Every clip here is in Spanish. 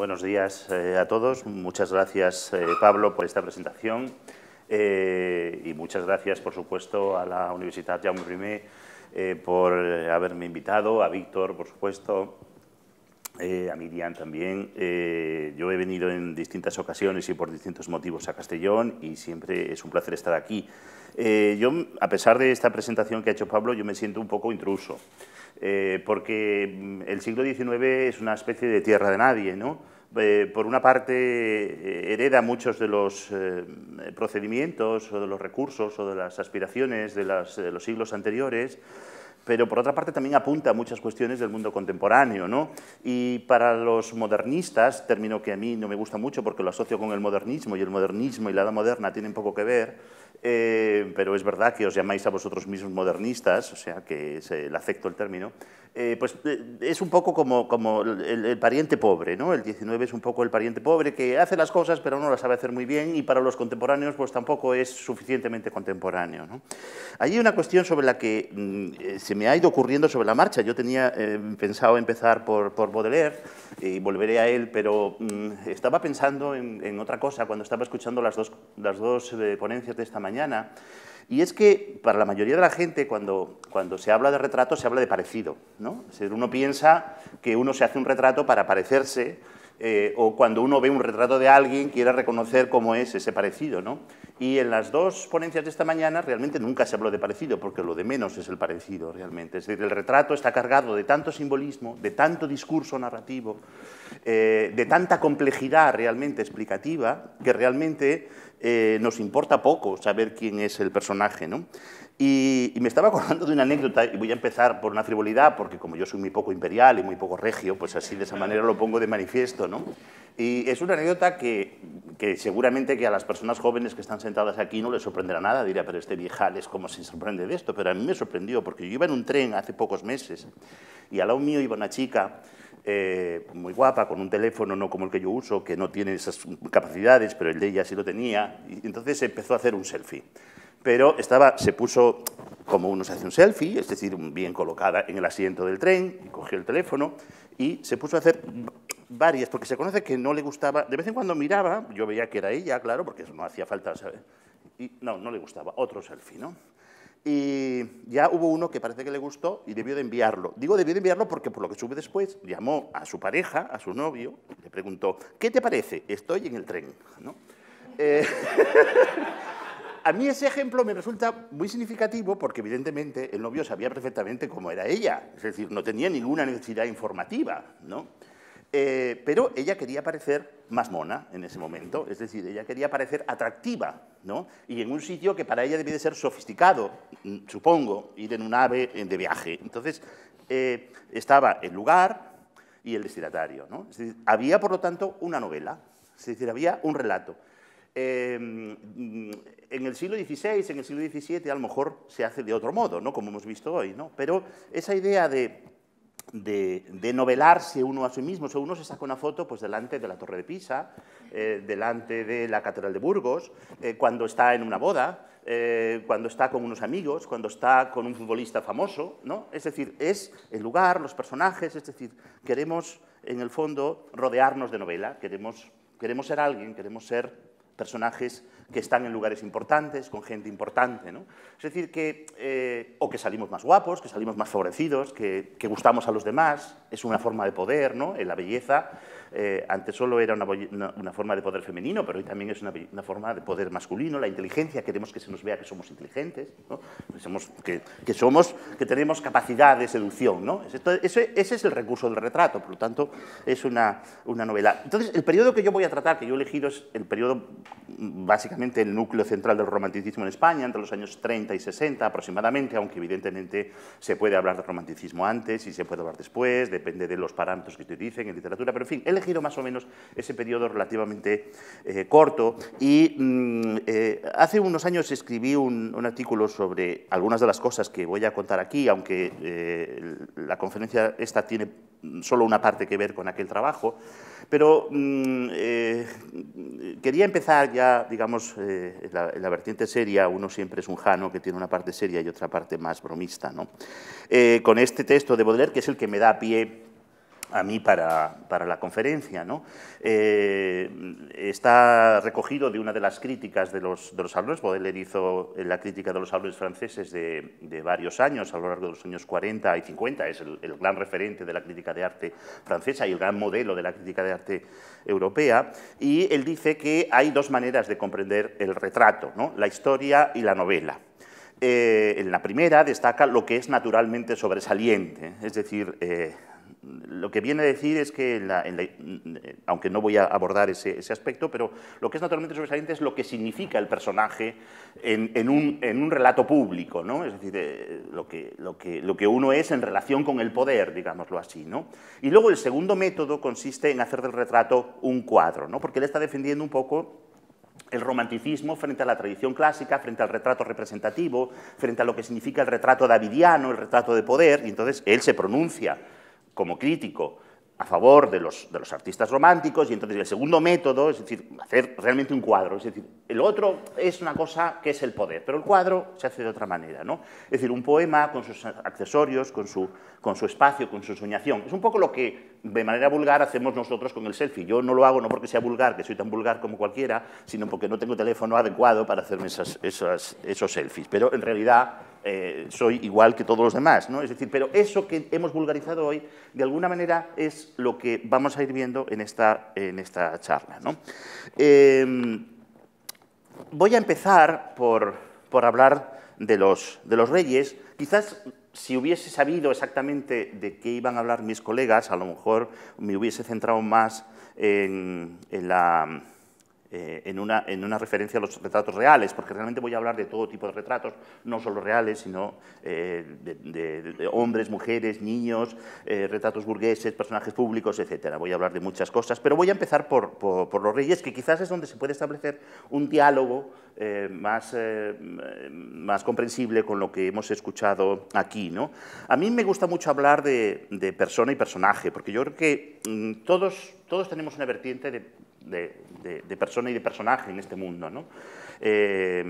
Buenos días eh, a todos. Muchas gracias, eh, Pablo, por esta presentación eh, y muchas gracias, por supuesto, a la Universidad Jaume I por haberme invitado, a Víctor, por supuesto, a Miriam también. yo he venido en distintas ocasiones y por distintos motivos a Castellón y siempre es un placer estar aquí. yo, a pesar de esta presentación que ha hecho Pablo, yo me siento un poco intruso. Eh, porque mm, el siglo XIX es una especie de tierra de nadie, ¿no? Eh, por una parte eh, hereda muchos de los procedimientos o de los recursos o de las aspiraciones de, los siglos anteriores, pero por otra parte también apunta a muchas cuestiones del mundo contemporáneo. ¿no? Y para los modernistas, término que a mí no me gusta mucho porque lo asocio con el modernismo y el modernismo y la edad moderna tienen poco que ver, eh, pero es verdad que os llamáis a vosotros mismos modernistas, o sea, que es el eh, afecto el término, eh, pues es un poco como, como el, pariente pobre, ¿no? El 19 es un poco el pariente pobre que hace las cosas pero no las sabe hacer muy bien y para los contemporáneos pues tampoco es suficientemente contemporáneo, Hay una cuestión sobre la que mm, se me ha ido ocurriendo sobre la marcha. Yo tenía pensado empezar por, Baudelaire y volveré a él, pero mm, estaba pensando en, en, otra cosa cuando estaba escuchando las dos, las dos ponencias de esta mañana mañana. Y es que para la mayoría de la gente, cuando, cuando se habla de retrato, se habla de parecido. ¿no? Uno piensa que uno se hace un retrato para parecerse, eh, o cuando uno ve un retrato de alguien, quiere reconocer cómo es ese parecido. ¿no? Y en las dos ponencias de esta mañana realmente nunca se habló de parecido, porque lo de menos es el parecido realmente. Es decir, el retrato está cargado de tanto simbolismo, de tanto discurso narrativo, eh, de tanta complejidad realmente explicativa que realmente eh, nos importa poco saber quién es el personaje. ¿no? Y, me estaba acordando de una anécdota, y voy a empezar por una frivolidad, porque como yo soy muy poco imperial y muy poco regio, pues así de esa manera lo pongo de manifiesto. ¿no? Y es una anécdota que, seguramente que a las personas jóvenes que están sentadas aquí no les sorprenderá nada, diría pero este viejal es como se sorprende de esto, pero a mí me sorprendió, porque yo iba en un tren hace pocos meses, y al lado mío iba una chica eh, muy guapa, con un teléfono no como el que yo uso, que no tiene esas capacidades, pero el de ella sí lo tenía, y entonces empezó a hacer un selfie. Pero estaba, se puso como uno se hace un selfie, es decir, bien colocada en el asiento del tren, y cogió el teléfono y se puso a hacer varias, porque se conoce que no le gustaba, de vez en cuando miraba, yo veía que era ella, claro, porque eso no hacía falta, saber Y no, no le gustaba, otro selfie, ¿no? y ya hubo uno que parece que le gustó y debió de enviarlo. Digo debió de enviarlo porque por lo que sube después llamó a su pareja, a su novio, le preguntó, ¿qué te parece? Estoy en el tren. ¿no? Eh, a mí ese ejemplo me resulta muy significativo porque evidentemente el novio sabía perfectamente cómo era ella, es decir, no tenía ninguna necesidad informativa. ¿no? Eh, pero ella quería parecer más mona en ese momento, es decir, ella quería parecer atractiva, ¿no? Y en un sitio que para ella debía de ser sofisticado, mm, supongo, ir en un ave eh, de viaje. Entonces, eh, estaba el lugar y el destinatario, ¿no? Es decir, había, por lo tanto, una novela, es decir, había un relato. Em, mm, en el siglo XVI, en el siglo XVII, a lo mejor se hace de otro modo, ¿no? Como hemos visto hoy, ¿no? Pero esa idea de de, novelarse uno a sí mismo. O uno se saca una foto pues, delante de la Torre de Pisa, eh, delante de la Catedral de Burgos, eh, cuando está en una boda, eh, cuando está con unos amigos, cuando está con un futbolista famoso. ¿no? Es decir, es el lugar, los personajes, es decir, queremos en el fondo rodearnos de novela, queremos, queremos ser alguien, queremos ser personajes que están en lugares importantes, con gente importante. Es decir, que eh, o que salimos más guapos, que salimos más favorecidos, que, que, gustamos a los demás, es una forma de poder, ¿no? En la belleza, eh, antes solo era una, una, forma de poder femenino, pero hoy también es una, forma de poder masculino, la inteligencia, queremos que se nos vea que somos inteligentes, que, somos, que, tenemos capacidad de seducción. ¿no? Ese, ese es el recurso del retrato, por lo tanto, es una, una novela. Entonces, el periodo que yo voy a tratar, que yo he elegido, es el periodo mm, básicamente el núcleo central del romanticismo en España, entre los años 30 y 60 aproximadamente, aunque evidentemente se puede hablar de romanticismo antes y se puede hablar después, depende de los parámetros que se dicen en literatura, pero en fin, he elegido más o menos ese periodo relativamente eh, corto y mm, eh, hace unos años escribí un, artículo sobre algunas de las cosas que voy a contar aquí, aunque eh, la conferencia esta tiene solo una parte que ver con aquel trabajo, pero mm, quería empezar ya, digamos, eh, la, vertiente seria, uno siempre es un jano que tiene una parte seria y otra parte más bromista. ¿no? Eh, con este texto de Baudelaire, que es el que me da pie a mí para, la conferencia. ¿no? Eh, está recogido de una de las críticas de los, de los Baudelaire hizo la crítica de los hablores franceses de, varios años, a lo largo de los años 40 y 50, es el, gran referente de la crítica de arte francesa y el gran modelo de la crítica de arte europea, y él dice que hay dos maneras de comprender el retrato, la historia y la novela. Eh, en la primera destaca lo que es naturalmente sobresaliente, es decir, eh, lo que viene a decir es que, aunque no voy a abordar ese, aspecto, pero lo que es naturalmente sobresaliente es lo que significa el personaje en, un, relato público, ¿no? es decir, eh, lo, que, lo, que, uno es en relación con el poder, digámoslo así. ¿no? Y luego el segundo método consiste en hacer del retrato un cuadro, ¿no? porque él está defendiendo un poco el romanticismo frente a la tradición clásica, frente al retrato representativo, frente a lo que significa el retrato davidiano, el retrato de poder, y entonces él se pronuncia como crítico a favor de los, de los artistas románticos y entonces el segundo método es decir, hacer realmente un cuadro. Es decir, el otro es una cosa que es el poder, pero el cuadro se hace de otra manera. ¿no? Es decir, un poema con sus accesorios, con su, con su espacio, con su soñación. Es un poco lo que de manera vulgar hacemos nosotros con el selfie. Yo no lo hago no porque sea vulgar, que soy tan vulgar como cualquiera, sino porque no tengo teléfono adecuado para hacerme esas, esos selfies. Pero en realidad eh, soy igual que todos los demás, ¿no? Es decir, pero eso que hemos vulgarizado hoy, de alguna manera, es lo que vamos a ir viendo en esta, en esta charla, em, voy a empezar por, hablar de los, de los reyes. Quizás si hubiese sabido exactamente de qué iban a hablar mis colegas, a lo mejor me hubiese centrado más en la eh, en, una, en, una, referencia a los retratos reales, porque realmente voy a hablar de todo tipo de retratos, no solo reales, sino eh, de, hombres, mujeres, niños, eh, retratos burgueses, personajes públicos, etc. Voy a hablar de muchas cosas, pero voy a empezar por, por, los reyes, que quizás es donde se puede establecer un diálogo más, más comprensible con lo que hemos escuchado aquí. ¿no? A mí me gusta mucho hablar de, persona y personaje, porque yo creo que mm, todos, todos tenemos una vertiente de de, persona y de personaje en este mundo. Eh,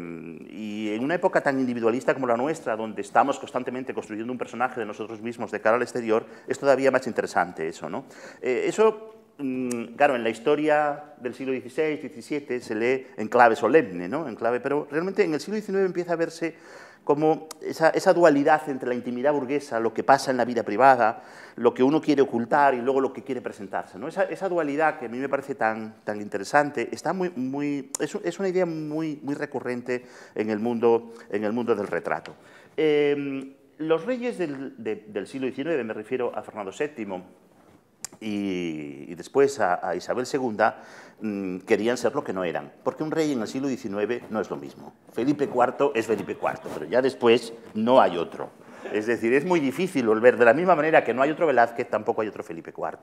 y en una época tan individualista como la nuestra, donde estamos constantemente construyendo un personaje de nosotros mismos de cara al exterior, es todavía más interesante eso. ¿no? Eh, eso, mm, claro, en la historia del siglo XVI, XVII se lee en clave solemne, ¿no? en clave, pero realmente en el siglo XIX empieza a verse como esa, dualidad entre la intimidad burguesa, lo que pasa en la vida privada, lo que uno quiere ocultar y luego lo que quiere presentarse. Esa, dualidad que a mí me parece tan, interesante es, una idea muy, muy recurrente en el, mundo, del retrato. Em, los reyes del siglo XIX, me refiero a Fernando VII, y, después a, Isabel II mm, querían ser lo que no eran, porque un rey en el siglo XIX no es lo mismo. Felipe IV es Felipe IV, pero ya después no hay otro. Es decir, es muy difícil volver, de la misma manera que no hay otro Velázquez, tampoco hay otro Felipe IV.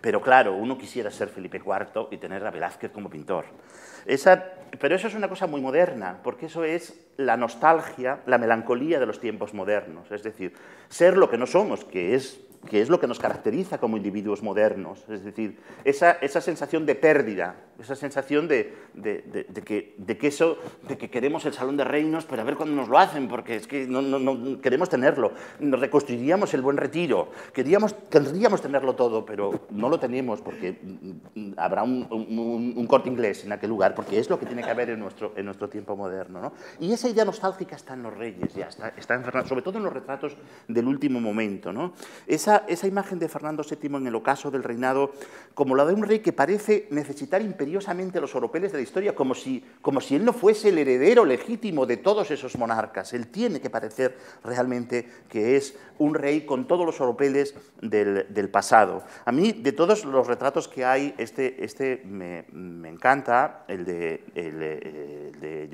Pero claro, uno quisiera ser Felipe IV y tener a Velázquez como pintor. Esa, pero eso es una cosa muy moderna, porque eso es la nostalgia, la melancolía de los tiempos modernos. Es decir, ser lo que no somos, que es que es lo que nos caracteriza como individuos modernos, es decir, esa, esa sensación de pérdida, esa sensación de, de, de, de que, eso, de que queremos el Salón de Reinos, pero a ver cuándo nos lo hacen, porque es que no, no, queremos tenerlo, nos reconstruiríamos el buen retiro, queríamos, querríamos tenerlo todo, pero no lo tenemos porque mm, habrá un, un, corte inglés en aquel lugar, porque es lo que tiene que haber en nuestro, en nuestro tiempo moderno. ¿no? Y esa idea nostálgica está en los reyes, ya está, está en sobre todo en los retratos del último momento. ¿no? Esa esa, imagen de Fernando VII en el ocaso del reinado, como la de un rey que parece necesitar imperiosamente los oropeles de la historia, como si, como si él no fuese el heredero legítimo de todos esos monarcas. Él tiene que parecer realmente que es un rey con todos los oropeles del, pasado. A mí, de todos los retratos que hay, este, este me, encanta, el de, el, de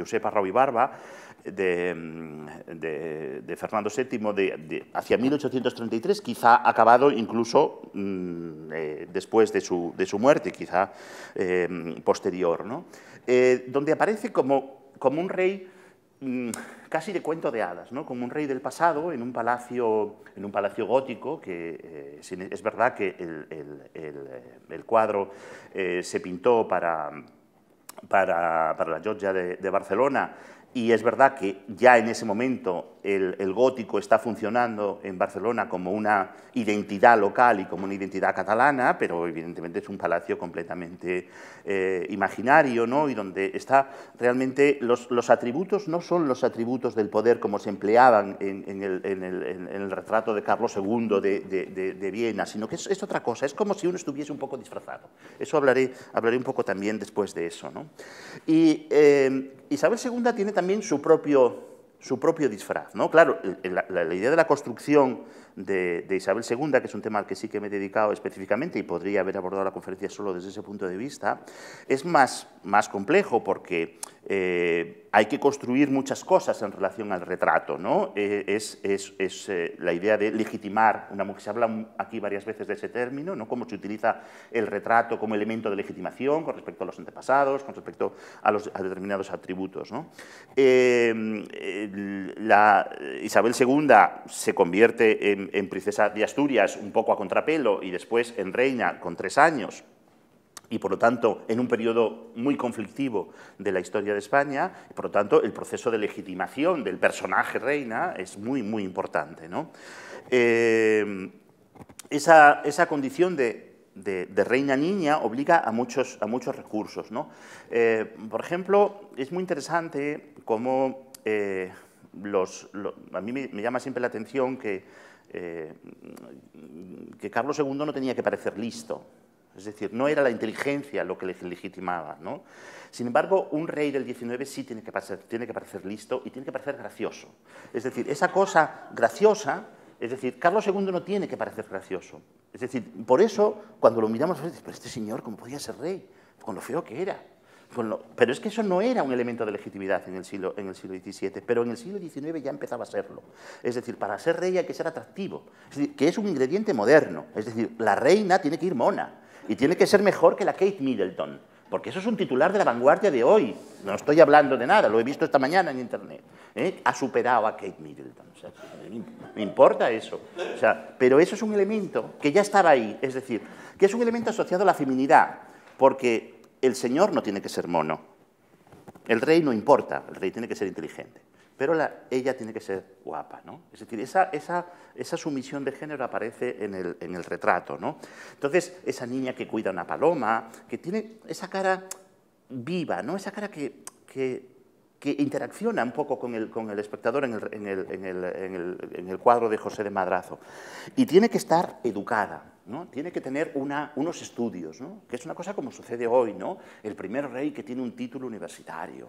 Mm, de, Fernando VII hacia 1833, quizá acabado incluso mm, eh, después de su, muerte, quizá eh, posterior, eh, donde aparece como, un rey mm, casi de cuento de hadas, ¿no? como un rey del pasado en un palacio, en un palacio gótico, que es verdad que el, cuadro se pintó para, la Georgia de Barcelona y es verdad que ya en ese momento el, gótico está funcionando en Barcelona como una identidad local y como una identidad catalana, pero evidentemente es un palacio completamente eh, imaginario, ¿no? Y donde está realmente los, atributos no son los atributos del poder como se empleaban en, el, retrato de Carlos II de, Viena, sino que es, otra cosa, es como si uno estuviese un poco disfrazado. Eso hablaré, hablaré un poco también después de eso, Y eh, Isabel II tiene también su propio su propio disfraz. ¿no? Claro, la, la idea de la construcción de, Isabel II, que es un tema al que sí que me he dedicado específicamente y podría haber abordado la conferencia solo desde ese punto de vista, es más, más complejo porque eh, hay que construir muchas cosas en relación al retrato. ¿no? Eh, es, eh, la idea de legitimar una mujer. Se habla aquí varias veces de ese término, ¿no? cómo se utiliza el retrato como elemento de legitimación con respecto a los antepasados, con respecto a, determinados atributos. Isabel II se convierte en en, Princesa de Asturias un poco a contrapelo y después en Reina con tres años y por lo tanto en un periodo muy conflictivo de la historia de España, por lo tanto el proceso de legitimación del personaje reina es muy, muy importante. ¿no? Eh, esa, esa, condición de, de, reina niña obliga a muchos, a muchos recursos. ¿no? Eh, por ejemplo, es muy interesante cómo eh, los, a mí me llama siempre la atención que eh, que Carlos II no tenía que parecer listo, es decir, no era la inteligencia lo que le legitimaba. Sin embargo, un rey del XIX sí tiene que, parecer, tiene que parecer listo y tiene que parecer gracioso. Es decir, esa cosa graciosa, es decir, Carlos II no tiene que parecer gracioso. Es decir, por eso, cuando lo miramos, pero este señor, ¿cómo podía ser rey? Con lo feo que era pero es que eso no era un elemento de legitimidad en el, siglo, en XVII, pero en el siglo XIX ya empezaba a serlo. Es decir, para ser rey hay que ser atractivo, que es un ingrediente moderno. Es decir, la reina tiene que ir mona y tiene que ser mejor que la Kate Middleton, porque eso es un titular de la vanguardia de hoy. No estoy hablando de nada, lo he visto esta mañana en Internet. ¿eh? Ha superado a Kate Middleton. me importa eso. pero eso es un elemento que ya estaba ahí, es decir, que es un elemento asociado a la feminidad, porque el señor no tiene que ser mono. El rey no importa, el rey tiene que ser inteligente. Pero ella tiene que ser guapa, ¿no? Es decir, esa, sumisión de género aparece en el, retrato, ¿no? Entonces, esa niña que cuida una paloma, que tiene esa cara viva, ¿no? Esa cara que, interacciona un poco con el, espectador en el, cuadro de José de Madrazo. Y tiene que estar educada, tiene que tener unos estudios, que es una cosa como sucede hoy, ¿no? el primer rey que tiene un título universitario.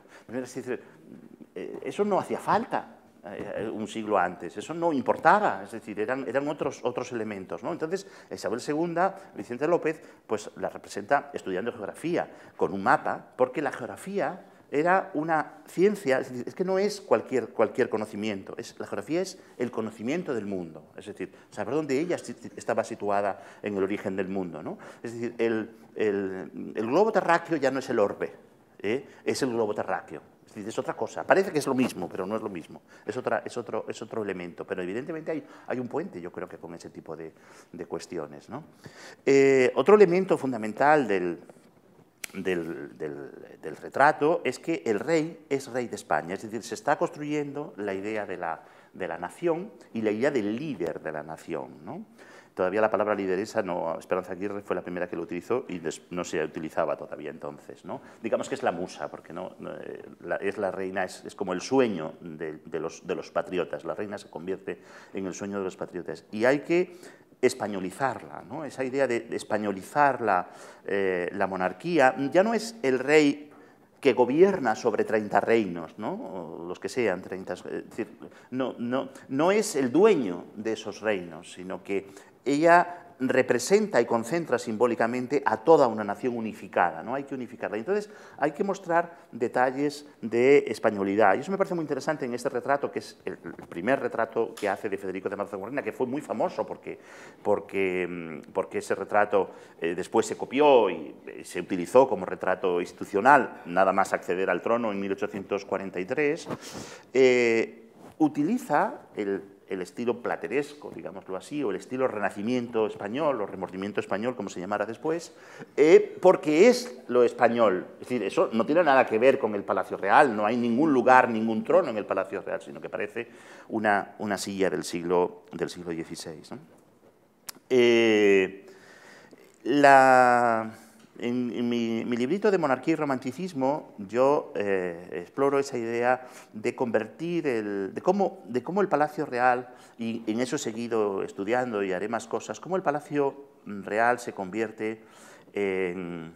Eh, eso no hacía falta eh, eh, un siglo antes, eso no importaba, es decir, eran, otros, elementos. ¿no? Entonces, Isabel II, Vicente López, pues la representa estudiando geografía con un mapa, porque la geografía era una ciencia, es, que no es cualquier, cualquier conocimiento, es, la geografía es el conocimiento del mundo, es decir, saber dónde ella estaba situada en el origen del mundo. Es decir, el, el, globo terráqueo ya no es el orbe, ¿eh? es el globo terráqueo. Es, otra cosa, parece que es lo mismo, pero no es lo mismo, es, otra, es, otro, es otro elemento, pero evidentemente hay, hay un puente, yo creo que con ese tipo de, de cuestiones. ¿no? Eh, otro elemento fundamental del, del, retrato es que el rey es rey de España, es decir, se está construyendo la idea de la, nación y la idea del líder de la nación todavía la palabra lideresa, no, Esperanza Aguirre fue la primera que lo utilizó y no se utilizaba todavía entonces. ¿no? Digamos que es la musa, porque no, eh, es la reina, es, como el sueño de, los, de los patriotas, la reina se convierte en el sueño de los patriotas. Y hay que españolizarla, ¿no? esa idea de, españolizar la, eh, la monarquía, ya no es el rey que gobierna sobre 30 reinos, ¿no? los que sean 30. no, no, no es el dueño de esos reinos, sino que ella representa y concentra simbólicamente a toda una nación unificada, ¿no? hay que unificarla. Entonces hay que mostrar detalles de españolidad. Y eso me parece muy interesante en este retrato, que es el, primer retrato que hace de Federico de Marzo Morena, que fue muy famoso porque, porque, mm, porque ese retrato eh, después se copió y eh, se utilizó como retrato institucional, nada más acceder al trono en 1843. Eh, utiliza el el estilo plateresco, digámoslo así, o el estilo renacimiento español, o remordimiento español, como se llamara después, eh, porque es lo español. Es decir, eso no tiene nada que ver con el Palacio Real, no hay ningún lugar, ningún trono en el Palacio Real, sino que parece una, una silla del siglo, del siglo XVI. Eh, la... En, mi, librito de Monarquía y Romanticismo yo eh, exploro esa idea de convertir, el, de, cómo, el Palacio Real, y en eso he seguido estudiando y haré más cosas, cómo el Palacio Real se convierte en,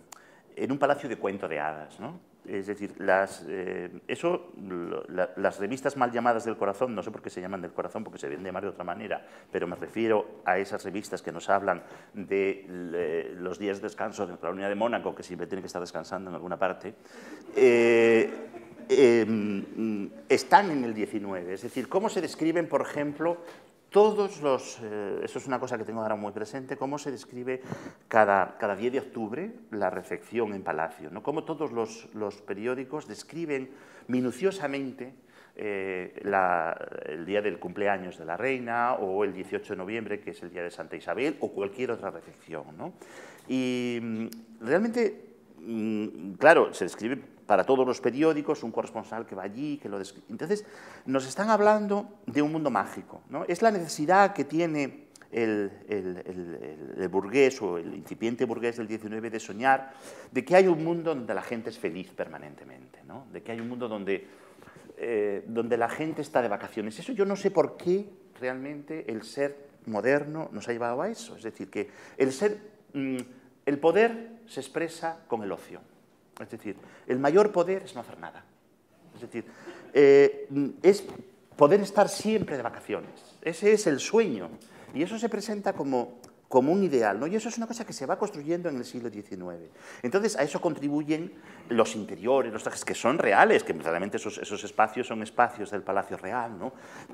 en un palacio de cuento de hadas. ¿no? Es decir, las, eh, eso, las revistas mal llamadas del corazón, no sé por qué se llaman del corazón, porque se vienen de llamar de otra manera, pero me refiero a esas revistas que nos hablan de eh, los días de descanso de la Unidad de Mónaco, que siempre tiene que estar descansando en alguna parte, eh, em, están en el 19. Es decir, cómo se describen, por ejemplo, todos los, eh, eso es una cosa que tengo ahora muy presente, cómo se describe cada, cada 10 de octubre la recepción en Palacio, ¿no? cómo todos los, periódicos describen minuciosamente eh, el día del cumpleaños de la reina o el 18 de noviembre, que es el día de Santa Isabel, o cualquier otra recepción. Y mm, realmente, mm, claro, se describe para todos los periódicos, un corresponsal que va allí, que lo Entonces, nos están hablando de un mundo mágico. ¿no? Es la necesidad que tiene el, el, burgués o el incipiente burgués del 19 de soñar de que hay un mundo donde la gente es feliz permanentemente, ¿no? de que hay un mundo donde, eh, donde la gente está de vacaciones. Eso yo no sé por qué realmente el ser moderno nos ha llevado a eso. Es decir, que el ser, mm, el poder se expresa con el ocio. Es decir, el mayor poder es no hacer nada. Es decir, eh, es poder estar siempre de vacaciones. Ese es el sueño. Y eso se presenta como como un ideal, ¿no? Y eso es una cosa que se va construyendo en el siglo XIX. Entonces, a eso contribuyen los interiores, los trajes que son reales, que realmente esos, espacios son espacios del Palacio Real, ¿no?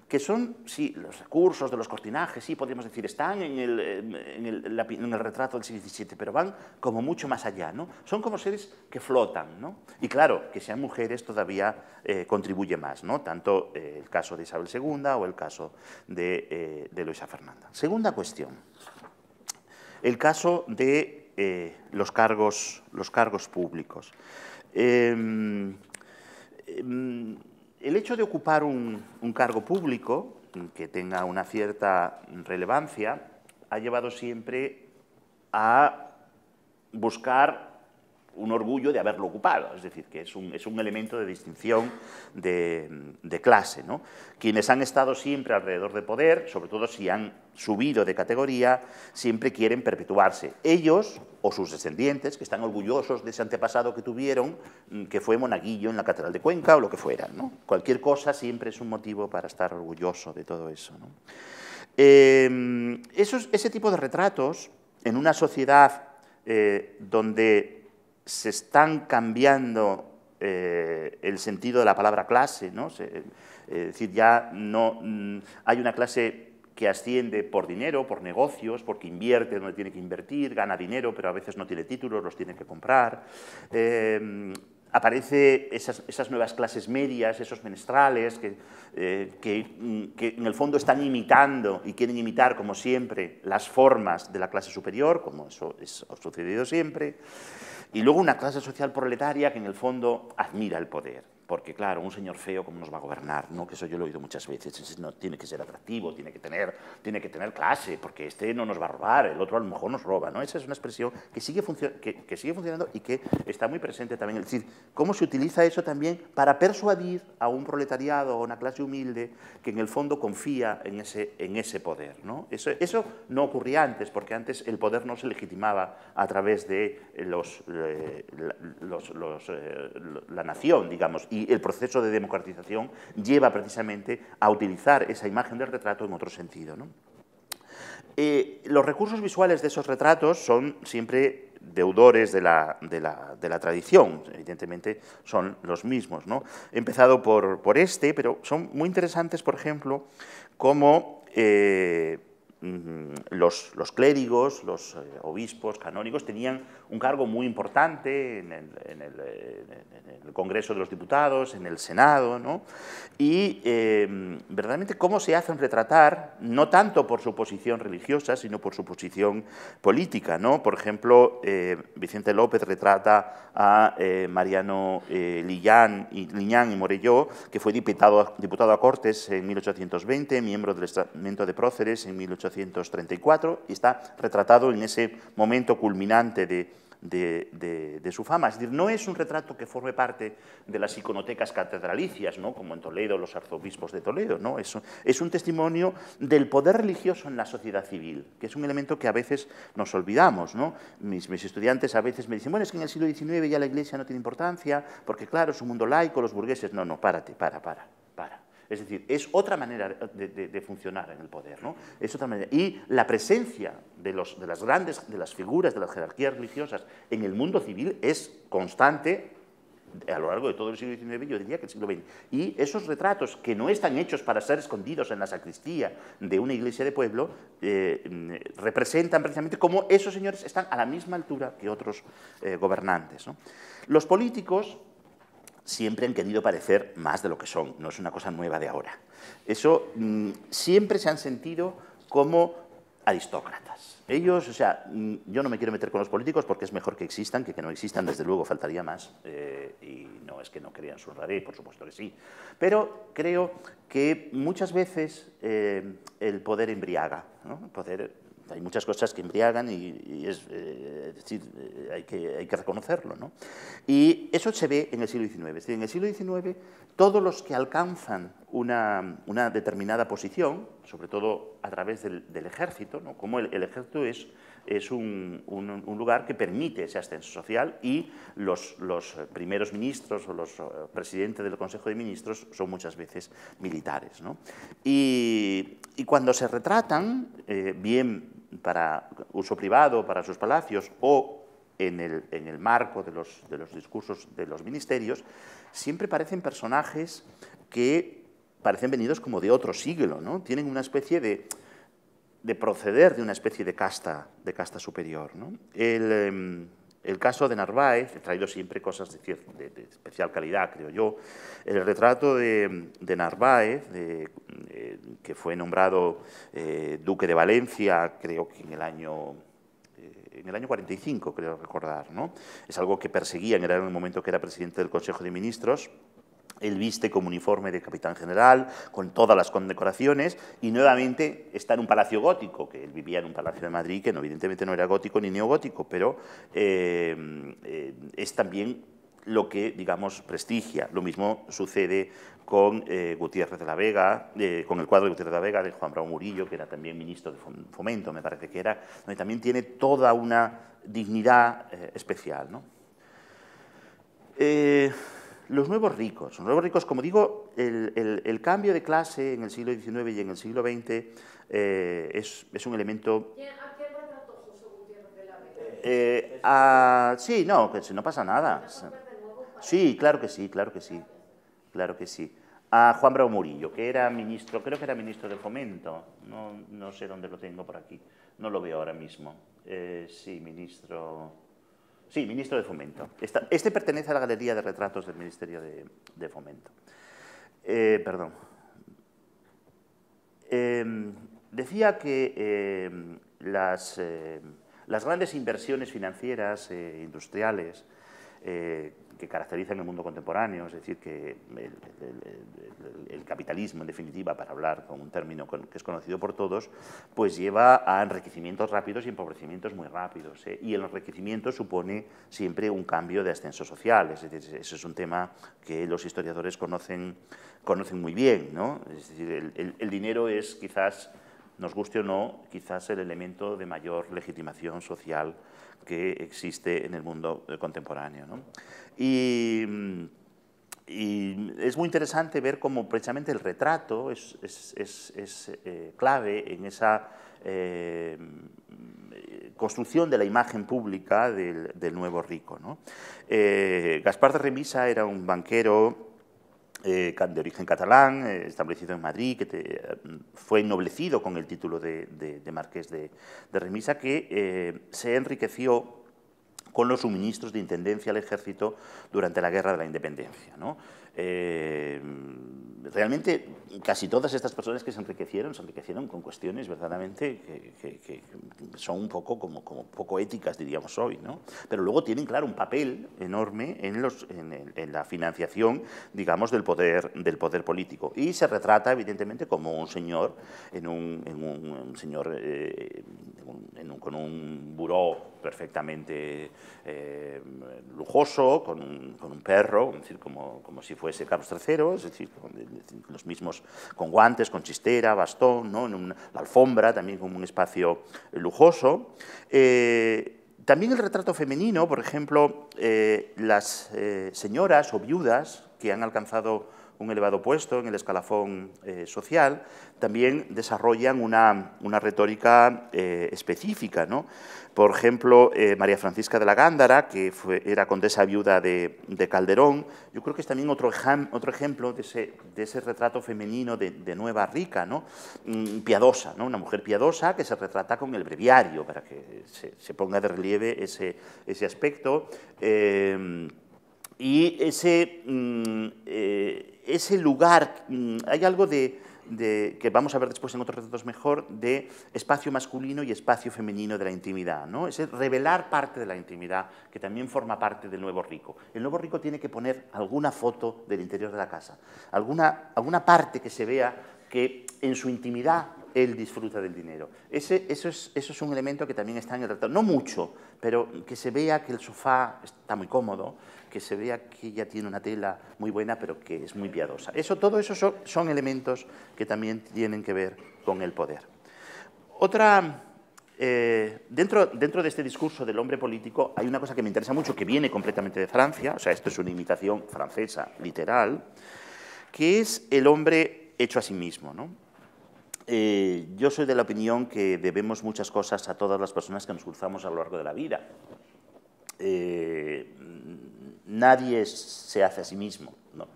Que son, sí, los recursos de los cortinajes, sí, podríamos decir, están en el, en retrato del siglo XVII, pero van como mucho más allá, ¿no? Son como seres que flotan, ¿no? Y claro, que sean mujeres todavía eh, contribuye más, ¿no? Tanto eh, el caso de Isabel II o el caso de, eh, de Luisa Fernanda. Segunda cuestión. El caso de eh, los, cargos, los cargos públicos. Em, em, el hecho de ocupar un cargo público que tenga una cierta relevancia ha llevado siempre a buscar un orgullo de haberlo ocupado, es decir, que es un, elemento de distinción de, clase. Quienes han estado siempre alrededor de poder, sobre todo si han subido de categoría, siempre quieren perpetuarse. Ellos o sus descendientes, que están orgullosos de ese antepasado que tuvieron, mm, que fue monaguillo en la Catedral de Cuenca o lo que fuera. Cualquier cosa siempre es un motivo para estar orgulloso de todo eso. Em, ese tipo de retratos en una sociedad eh, donde se están cambiando eh, el sentido de la palabra clase, ¿no? Eh, es decir, ya no mm, hay una clase que asciende por dinero, por negocios, porque invierte donde tiene que invertir, gana dinero, pero a veces no tiene títulos, los tiene que comprar. Eh, aparecen esas, nuevas clases medias, esos menestrales eh, mm, que, en el fondo están imitando y quieren imitar, como siempre, las formas de la clase superior, como eso ha sucedido siempre, y luego una clase social proletaria que en el fondo admira el poder porque claro, un señor feo, ¿cómo nos va a gobernar? No, que eso yo lo he oído muchas veces, no, tiene que ser atractivo, tiene que, tener, tiene que tener clase, porque este no nos va a robar, el otro a lo mejor nos roba, ¿no? Esa es una expresión que sigue, funcionando y que está muy presente también. Es decir, cómo se utiliza eso también para persuadir a un proletariado o a una clase humilde que en el fondo confía en ese, en ese poder, ¿no? Eso, eso no ocurría antes, porque antes el poder no se legitimaba a través de los, eh, eh, la nación, digamos, y el proceso de democratización lleva precisamente a utilizar esa imagen del retrato en otro sentido. Eh, los recursos visuales de esos retratos son siempre deudores de la, tradición, evidentemente son los mismos. He empezado por, este, pero son muy interesantes, por ejemplo, cómo eh, mm, los, clérigos, los eh, obispos, canónigos, tenían un cargo muy importante eh, en el, Congreso de los Diputados, en el Senado, ¿no? y em, verdaderamente cómo se hacen retratar, no tanto por su posición religiosa, sino por su posición política. ¿no? Por ejemplo, eh, Vicente López retrata a eh, Mariano Liñán y, y Morelló, que fue diputado, diputado a Cortes en 1820, miembro del Estamento de Próceres en 1834, y está retratado en ese momento culminante de de, su fama. Es decir, no es un retrato que forme parte de las iconotecas catedralicias, ¿no? como en Toledo los arzobispos de Toledo. ¿no? Es, un testimonio del poder religioso en la sociedad civil, que es un elemento que a veces nos olvidamos. Mis, mis estudiantes a veces me dicen, bueno, es que en el siglo XIX ya la Iglesia no tiene importancia, porque claro, es un mundo laico, los burgueses. No, no, párate, para, para, para. Es decir, es otra manera de, funcionar en el poder. ¿no? Es otra manera. Y la presencia de, las grandes, de las figuras, de las jerarquías religiosas en el mundo civil es constante a lo largo de todo el siglo XIX, yo diría que el siglo XX. Y esos retratos que no están hechos para ser escondidos en la sacristía de una iglesia de pueblo, eh, mm, representan precisamente cómo esos señores están a la misma altura que otros eh, gobernantes. Los políticos siempre han querido parecer más de lo que son, no es una cosa nueva de ahora. Eso mm, siempre se han sentido como aristócratas. Ellos, o sea, mm, yo no me quiero meter con los políticos porque es mejor que existan que que no existan, desde luego, faltaría más. Eh, y no es que no crean su por supuesto que sí. Pero creo que muchas veces eh, el poder embriaga, el poder hay muchas cosas que embriagan y, eh, eh, hay, que, reconocerlo. Y eso se ve en el siglo XIX. en el siglo XIX todos los que alcanzan una, determinada posición, sobre todo a través del, ejército, como el, ejército es, un, lugar que permite ese ascenso social y los, primeros ministros o los eh, presidentes del Consejo de Ministros son muchas veces militares. Y, cuando se retratan, bien para uso privado, para sus palacios o en el, marco de los, de los discursos de los ministerios, siempre parecen personajes que parecen venidos como de otro siglo, ¿no? Tienen una especie de, de proceder de una especie de casta, de casta superior. El, em, el caso de Narváez, he traído siempre cosas de, especial calidad, creo yo. El retrato de, Narváez, eh, que fue nombrado eh, duque de Valencia, creo que en el año eh, en el año 45, creo recordar, ¿no? Es algo que perseguían, era en el momento que era presidente del Consejo de Ministros, él viste como uniforme de capitán general, con todas las condecoraciones, y nuevamente está en un palacio gótico, que él vivía en un palacio de Madrid, que no, evidentemente no era gótico ni neogótico, pero eh, eh, es también lo que, digamos, prestigia. Lo mismo sucede con eh, Gutiérrez de la Vega, con el cuadro de Gutiérrez de la Vega de Juan Bravo Murillo, que era también ministro de Fomento, me parece que era, donde también tiene toda una dignidad especial. ¿no? Los nuevos ricos. Los nuevos ricos, como digo, el, cambio de clase en el siglo XIX y en el siglo XX eh, es, un elemento... ¿A la eh, sí, no, que no pasa nada. Sí, claro que sí, claro que sí. Claro que sí. A Juan Bravo Murillo, que era ministro, creo que era ministro del Fomento. No, sé dónde lo tengo por aquí. No lo veo ahora mismo. Eh, sí, ministro... Sí, ministro de Fomento. este pertenece a la galería de retratos del Ministerio de, Fomento. Eh, perdón. Em, decía que em, em, las, grandes inversiones financieras, e industriales, eh, que caracterizan el mundo contemporáneo, es decir, que el, capitalismo, en definitiva, para hablar con un término que es conocido por todos, pues lleva a enriquecimientos rápidos y empobrecimientos muy rápidos. ¿eh? Y el enriquecimiento supone siempre un cambio de ascenso social, es decir, ese es un tema que los historiadores conocen, conocen muy bien, ¿no? Es decir, el dinero es quizás nos guste o no, quizás el elemento de mayor legitimación social que existe en el mundo eh, contemporáneo. Mm, y, es muy interesante ver cómo precisamente el retrato es, eh, clave en esa eh, construcción de la imagen pública del, nuevo rico. Gaspar de Remisa era un banquero eh, de origen catalán, eh, establecido en Madrid, que eh, fue ennoblecido con el título de, marqués de, Remisa, que se enriqueció con los suministros de intendencia al ejército durante la Guerra de la Independencia. Eh, realmente casi todas estas personas que se enriquecieron, se enriquecieron con cuestiones verdaderamente que, son un poco como, como, poco éticas, diríamos hoy, ¿no? Pero luego tienen, claro, un papel enorme en, los, en, la financiación, digamos, del poder, del poder político. Y se retrata, evidentemente, como un señor, en un, un, señor eh, con un buró perfectamente eh, lujoso, con un, con un perro, decir, como, como si fuera ese Carlos III, es decir, eh, los mismos con guantes, con chistera, bastón, ¿no? en una, la alfombra, también como un espacio lujoso. Eh, también el retrato femenino, por ejemplo, eh, las señoras o viudas que han alcanzado un elevado puesto en el escalafón eh, social, también desarrollan una, una retórica eh, específica. Por ejemplo, eh, María Francisca de la Gándara, que fue, era condesa viuda de, Calderón, yo creo que es también otro, otro ejemplo de ese, retrato femenino de, nueva rica, ¿no? Mm, piadosa, ¿no? una mujer piadosa que se retrata con el breviario, para que se, ponga de relieve ese, ese aspecto y ese, mm, eh, ese lugar, mm, hay algo que vamos a ver después en otros retratos mejor, de espacio masculino y espacio femenino de la intimidad, ¿no? Ese revelar parte de la intimidad que también forma parte del nuevo rico. El nuevo rico tiene que poner alguna foto del interior de la casa, alguna, alguna parte que se vea que en su intimidad él disfruta del dinero. eso, es, un elemento que también está en el tratado, no mucho, pero que se vea que el sofá está muy cómodo, que se vea que ella tiene una tela muy buena, pero que es muy piadosa. Eso, todo eso son, elementos que también tienen que ver con el poder. Otra, eh, dentro, dentro de este discurso del hombre político hay una cosa que me interesa mucho, que viene completamente de Francia, o sea, esto es una imitación francesa, literal, que es el hombre hecho a sí mismo, ¿no? Eh, yo soy de la opinión que debemos muchas cosas a todas las personas que nos cruzamos a lo largo de la vida. Eh, nadie se hace a sí mismo. ¿no?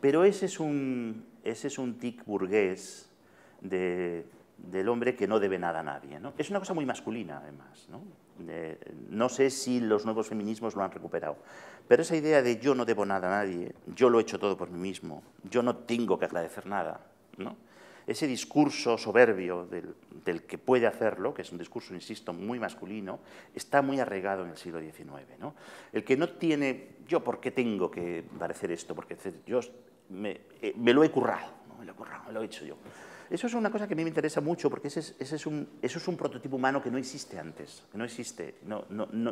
Pero ese es, un, tic burgués del hombre que no debe nada a nadie. ¿no? Es una cosa muy masculina, además. ¿no? Eh, no sé si los nuevos feminismos lo han recuperado, pero esa idea de yo no debo nada a nadie, yo lo he hecho todo por mí mismo, yo no tengo que agradecer nada, ¿no? ese discurso soberbio del, que puede hacerlo, que es un discurso, insisto, muy masculino, está muy arraigado en el siglo XIX. El que no tiene, yo por qué tengo que parecer esto, porque yo me, eh, lo he currado, ¿no? me lo he currado, me lo he hecho yo. Eso es una cosa que a mí me interesa mucho, porque ese eso es un prototipo humano que no existe antes, no existe. No,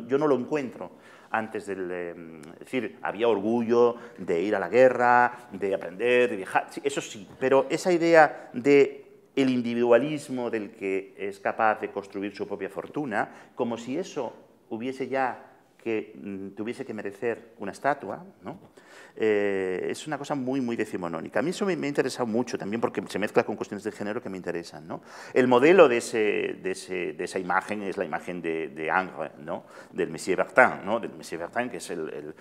yo no lo encuentro antes del... Eh, es decir, había orgullo de ir a la guerra, de aprender, de viajar, eso sí, pero esa idea de el individualismo del que es capaz de construir su propia fortuna, como si eso hubiese ya que mm, tuviese que merecer una estatua, ¿no? Eh, es una cosa muy, muy decimonónica. A mí eso me, ha interesado mucho también porque se mezcla con cuestiones de género que me interesan. ¿no? El modelo de, ese, de, ese, de, esa imagen es la imagen de, Angre, ¿no? del Monsieur Bertin, ¿no? del Monsieur Bertin, que es el,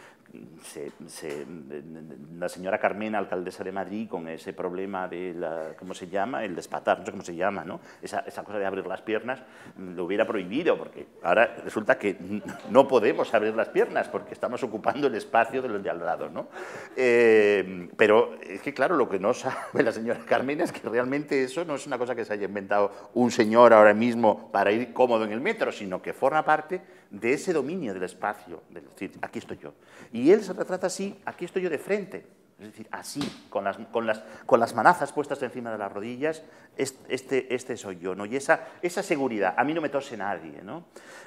la señora Carmena, alcaldesa de Madrid, con ese problema de, la, ¿cómo se llama? El despatar, no sé cómo se llama, ¿no? Esa, esa cosa de abrir las piernas mm, lo hubiera prohibido, porque ahora resulta que no podemos abrir las piernas porque estamos ocupando el espacio de los de al lado, ¿no? Eh, pero es que, claro, lo que no sabe la señora Carmen es que realmente eso no es una cosa que se haya inventado un señor ahora mismo para ir cómodo en el metro, sino que forma parte de ese dominio del espacio, decir, aquí estoy yo. Y él se retrata así, aquí estoy yo de frente, es decir, así, con las, con las, con las manazas puestas encima de las rodillas, este, este soy yo, ¿no? Y esa, esa seguridad, a mí no me tose nadie, ¿no?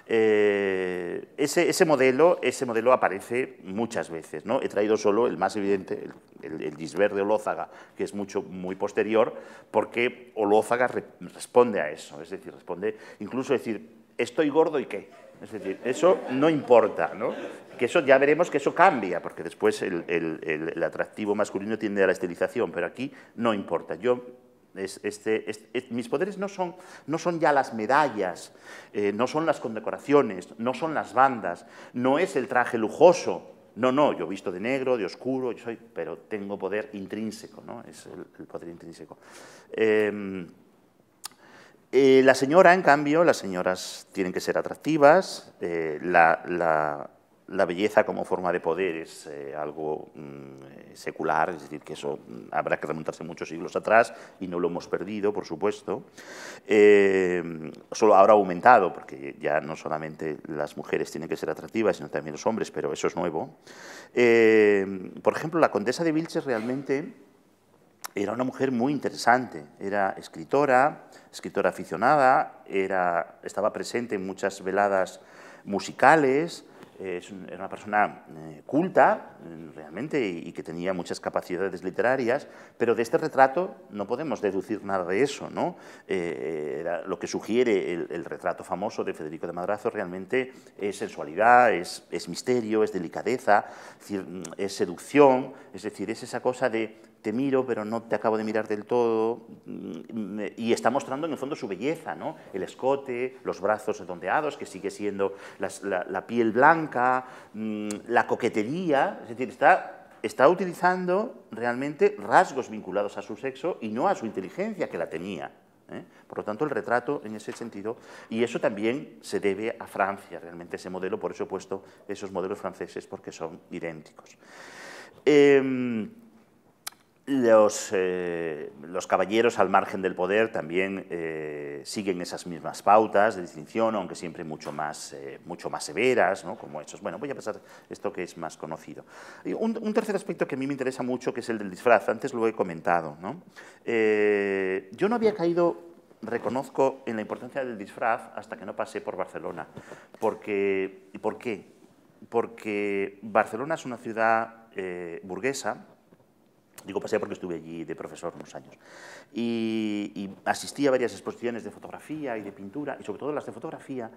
Eh, ese, ese, modelo, ese modelo aparece muchas veces, ¿no? He traído solo el más evidente, el, el, de Olózaga, que es mucho, muy posterior, porque Olózaga responde a eso, es decir, responde, incluso decir, estoy gordo y qué, es decir, eso no importa, ¿no? que eso ya veremos que eso cambia, porque después el, atractivo masculino tiende a la estilización, pero aquí no importa. Yo este, mis poderes no son, no son, ya las medallas, eh, no son las condecoraciones, no son las bandas, no es el traje lujoso. No, no, yo he visto de negro, de oscuro, soy, pero tengo poder intrínseco, ¿no? Es el, poder intrínseco. Em, eh, la señora, en cambio, las señoras tienen que ser atractivas, eh, la, la la belleza como forma de poder es eh, algo mm, secular, es decir, que eso mm, habrá que remontarse muchos siglos atrás y no lo hemos perdido, por supuesto. Eh, solo habrá aumentado, porque ya no solamente las mujeres tienen que ser atractivas, sino también los hombres, pero eso es nuevo. Eh, por ejemplo, la condesa de Vilches realmente era una mujer muy interesante, era escritora, escritora aficionada, era, estaba presente en muchas veladas musicales, era una persona eh, culta, eh, realmente, y que tenía muchas capacidades literarias, pero de este retrato no podemos deducir nada de eso. ¿no? Eh, lo que sugiere el, retrato famoso de Federico de Madrazo realmente es sensualidad, es, misterio, es delicadeza, mm, es seducción, es decir, es esa cosa de te miro, pero no te acabo de mirar del todo, mm, y está mostrando en el fondo su belleza, ¿no? el escote, los brazos redondeados, que sigue siendo la, piel blanca, mm, la coquetería, es decir, está, está utilizando realmente rasgos vinculados a su sexo y no a su inteligencia, que la tenía. ¿eh? Por lo tanto, el retrato en ese sentido, y eso también se debe a Francia, realmente ese modelo, por eso he puesto esos modelos franceses porque son idénticos. Em, eh, los, caballeros al margen del poder también eh, siguen esas mismas pautas de distinción, aunque siempre mucho más, eh, mucho más severas, como esos. Bueno, voy a pasar esto que es más conocido. un, tercer aspecto que a mí me interesa mucho, que es el del disfraz, antes lo he comentado. ¿no? yo no había caído, reconozco, en la importancia del disfraz hasta que no pasé por Barcelona. Porque, ¿Por qué? Porque Barcelona es una ciudad burguesa, Digo pasé porque estuve allí de profesor unos años. Y, y, asistí a varias exposiciones de fotografía y de pintura, y sobre todo las de fotografía,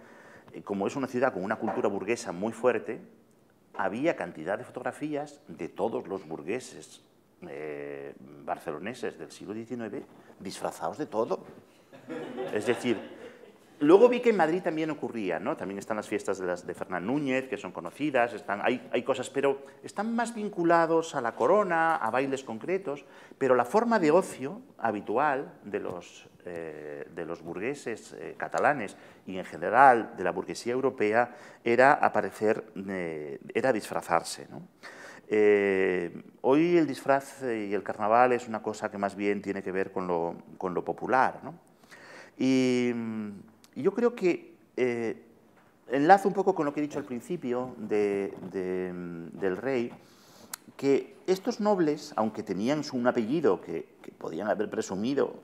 eh, como es una ciudad con una cultura burguesa muy fuerte, había cantidad de fotografías de todos los burgueses eh, barceloneses del siglo XIX disfrazados de todo. Es decir, Luego vi que en Madrid también ocurría, ¿no? También están las fiestas de, de Fernán Núñez, que son conocidas, están, hay, hay, cosas, pero están más vinculados a la corona, a bailes concretos, pero la forma de ocio habitual de los, eh, de los burgueses eh, catalanes y en general de la burguesía europea era aparecer, eh, era disfrazarse, hoy el disfraz y el carnaval es una cosa que más bien tiene que ver con lo, con lo popular. ¿no? Y mm, y yo creo que eh, enlazo un poco con lo que he dicho al principio mm, del rey, que estos nobles, aunque tenían un apellido que, podían haber presumido,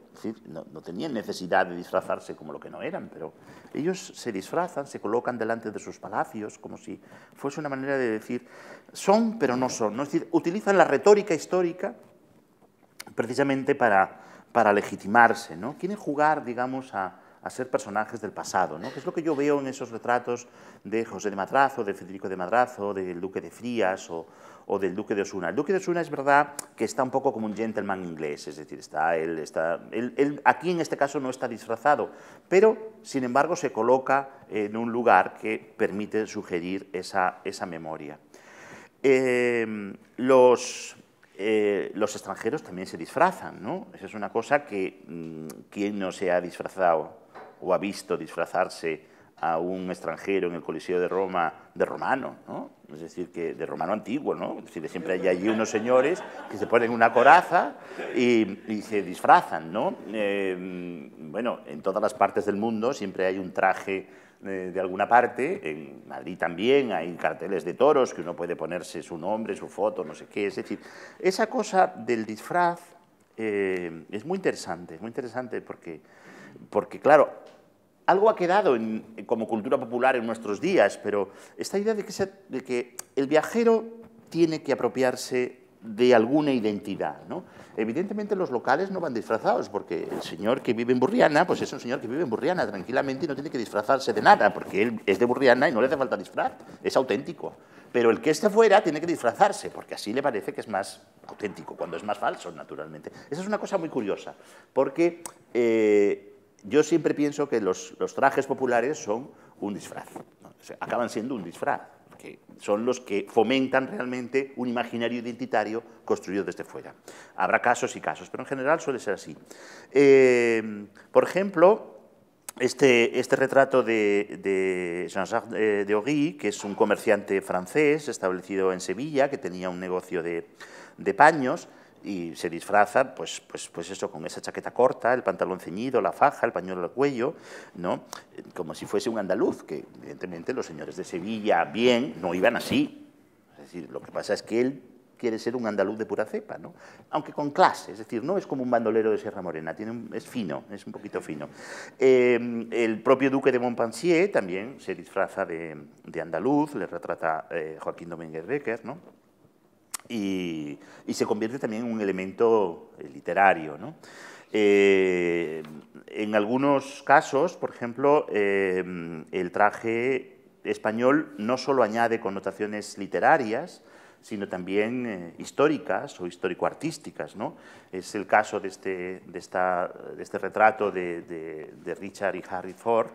no, tenían necesidad de disfrazarse como lo que no eran, pero ellos se disfrazan, se colocan delante de sus palacios, como si fuese una manera de decir, son pero no son. Es decir, utilizan la retórica histórica precisamente para, para legitimarse. ¿no? Quieren jugar, digamos, a, a ser personajes del pasado, ¿no? que es lo que yo veo en esos retratos de José de Madrazo, de Federico de Madrazo, del Duque de Frías o, del Duque de Osuna. El Duque de Osuna es verdad que está un poco como un gentleman inglés, es decir, está, él, está, aquí en este caso no está disfrazado, pero sin embargo se coloca en un lugar que permite sugerir esa, memoria. Em, los, eh, los extranjeros también se disfrazan, ¿no? Esa es una cosa que, mm, quien no se ha disfrazado o ha visto disfrazarse a un extranjero en el Coliseo de Roma de romano, es decir, que de romano antiguo, ¿no? es siempre hay allí unos señores que se ponen una coraza y, se disfrazan. ¿no? Eh, bueno, en todas las partes del mundo siempre hay un traje eh, de alguna parte, en Madrid también hay carteles de toros que uno puede ponerse su nombre, su foto, no sé qué, es decir, esa cosa del disfraz eh, es muy interesante, es muy interesante porque porque claro, algo ha quedado como cultura popular en nuestros días, pero esta idea de que, el viajero tiene que apropiarse de alguna identidad. ¿no? Evidentemente los locales no van disfrazados, porque el señor que vive en Burriana, pues es un señor que vive en Burriana tranquilamente y no tiene que disfrazarse de nada, porque él es de Burriana y no le hace falta disfraz, es auténtico. Pero el que esté fuera tiene que disfrazarse, porque así le parece que es más auténtico, cuando es más falso, naturalmente. Esa es una cosa muy curiosa, porque... Eh, yo siempre pienso que los, trajes populares son un disfraz, acaban siendo un disfraz, que son los que fomentan realmente un imaginario identitario construido desde fuera. Habrá casos y casos, pero en general suele ser así. Eh, por ejemplo, este, este retrato de, Jean-Jacques eh, de Horry, que es un comerciante francés establecido en Sevilla, que tenía un negocio de paños, y se disfraza, pues, pues, pues eso, con esa chaqueta corta, el pantalón ceñido, la faja, el pañuelo al cuello, ¿no? Como si fuese un andaluz, que evidentemente los señores de Sevilla, bien, no iban así. Es decir, lo que pasa es que él quiere ser un andaluz de pura cepa, ¿no? Aunque con clase, es decir, no es como un bandolero de Sierra Morena, tiene es fino, es un poquito fino. Em, el propio duque de Montpensier también se disfraza de, de andaluz, le retrata eh, Joaquín Domínguez Becker, ¿no? y, se convierte también en un elemento eh, literario. ¿no? Eh, en algunos casos, por ejemplo, eh, el traje español no solo añade connotaciones literarias, sino también históricas o histórico-artísticas. Es el caso de este, este retrato de Richard y Harry Ford,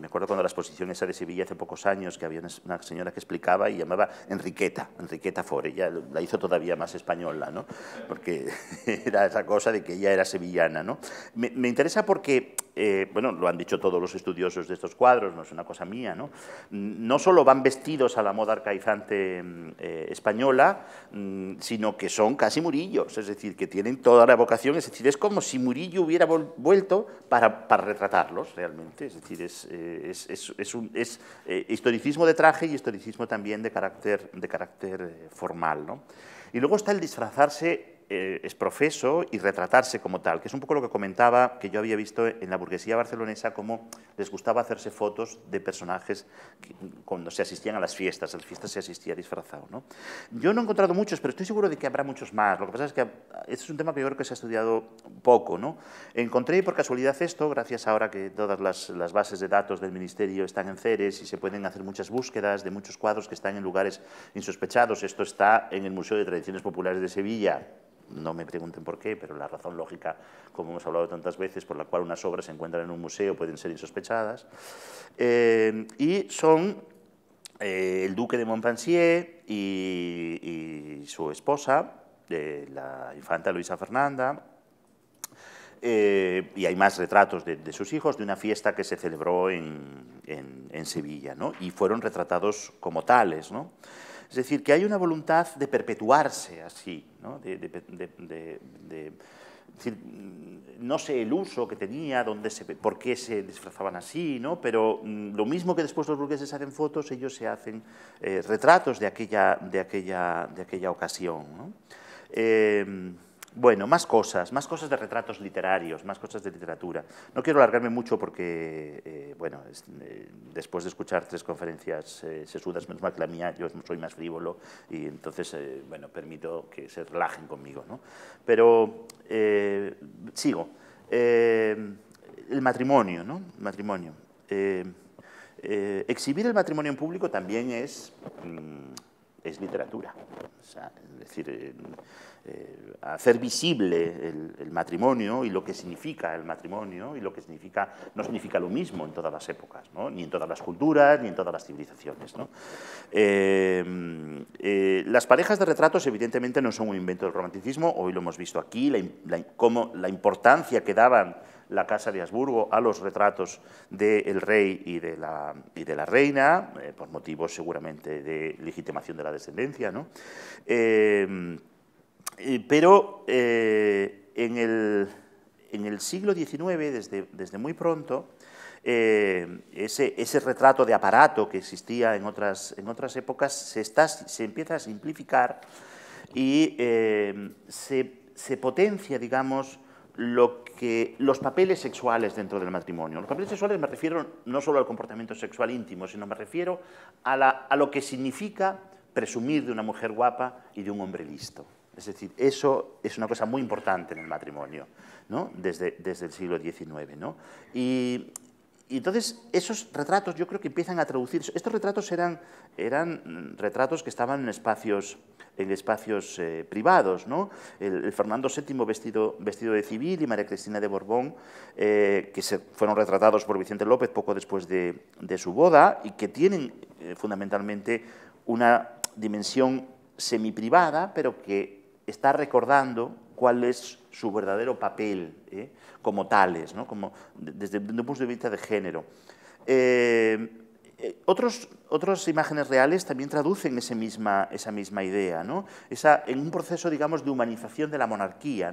me acuerdo cuando la exposición esa de Sevilla hace pocos años, que había una señora que explicaba y llamaba Enriqueta, Enriqueta Fore, ella la hizo todavía más española, ¿no? porque era esa cosa de que ella era sevillana. ¿no? Me, interesa porque, eh, bueno, lo han dicho todos los estudiosos de estos cuadros, no es una cosa mía, no, no solo van vestidos a la moda arcaizante mm, eh, española, mm, sino que son casi murillos, es decir, que tienen toda la vocación, es decir, es como si Murillo hubiera vuelto para, para retratarlos realmente, es decir, es eh, es, es, es eh, historicismo de traje y historicismo también de carácter, de carácter eh, formal. Y luego está el disfrazarse eh, es profeso y retratarse como tal, que es un poco lo que comentaba que yo había visto en la burguesía barcelonesa, cómo les gustaba hacerse fotos de personajes cuando se asistían a las fiestas, a las fiestas se asistía disfrazado. ¿no? Yo no he encontrado muchos, pero estoy seguro de que habrá muchos más. Lo que pasa es que este es un tema que yo creo que se ha estudiado poco. ¿no? Encontré por casualidad esto, gracias ahora que todas las, las bases de datos del Ministerio están en Ceres y se pueden hacer muchas búsquedas de muchos cuadros que están en lugares insospechados. Esto está en el Museo de Tradiciones Populares de Sevilla, no me pregunten por qué, pero la razón lógica, como hemos hablado tantas veces, por la cual unas obras se encuentran en un museo pueden ser insospechadas. Eh, y son eh, el duque de Montpensier y, su esposa, eh, la infanta Luisa Fernanda, y hay más retratos de, sus hijos, de una fiesta que se celebró en, en Sevilla, ¿no? y fueron retratados como tales. ¿no? Es decir, que hay una voluntad de perpetuarse así, ¿no? sé el uso que tenía, por qué se disfrazaban así, ¿no? pero mm, lo mismo que después los burgueses hacen fotos, ellos se hacen eh, retratos de aquella, de aquella, de aquella ocasión. ¿no? Eh, bueno, más cosas, más cosas de retratos literarios, más cosas de literatura. No quiero alargarme mucho porque, eh, bueno, eh, después de escuchar tres conferencias eh, sesudas, menos mal que la mía, yo soy más frívolo y entonces, bueno, permito que se relajen conmigo, ¿no? Pero sigo. el matrimonio, ¿no? matrimonio. exhibir el matrimonio en público también es, mm, es literatura. es decir eh, hacer visible el, matrimonio y lo que significa el matrimonio y lo que significa no significa lo mismo en todas las épocas, ni en todas las culturas, ni en todas las civilizaciones. Eh, eh, las parejas de retratos evidentemente no son un invento del romanticismo, hoy lo hemos visto aquí, la, la, importancia que daban la Casa de Habsburgo a los retratos del rey y de la, de la reina, por motivos seguramente de legitimación de la descendencia. Eh, pero eh, en, el, siglo XIX, desde, muy pronto, eh, ese, retrato de aparato que existía en otras, épocas se, empieza a simplificar y se, potencia, digamos, lo que, los papeles sexuales dentro del matrimonio. Los papeles sexuales me refiero no solo al comportamiento sexual íntimo, sino me refiero a lo que significa presumir de una mujer guapa y de un hombre listo. Es decir, eso es una cosa muy importante en el matrimonio, ¿no? desde, desde el siglo XIX. ¿no? Y, entonces esos retratos yo creo que empiezan a traducirse. Estos retratos eran, eran retratos que estaban en espacios, en espacios eh, privados. ¿no? El, Fernando VII vestido, vestido de civil y María Cristina de Borbón, eh, que se fueron retratados por Vicente López poco después de, su boda y que tienen eh, fundamentalmente una dimensión semi privada, pero que está recordando cuál es su verdadero papel ¿eh? como tales, como, desde, un punto de vista de género. Eh, eh, otros, otras imágenes reales también traducen misma, esa misma idea, en un proceso digamos, de humanización de la monarquía,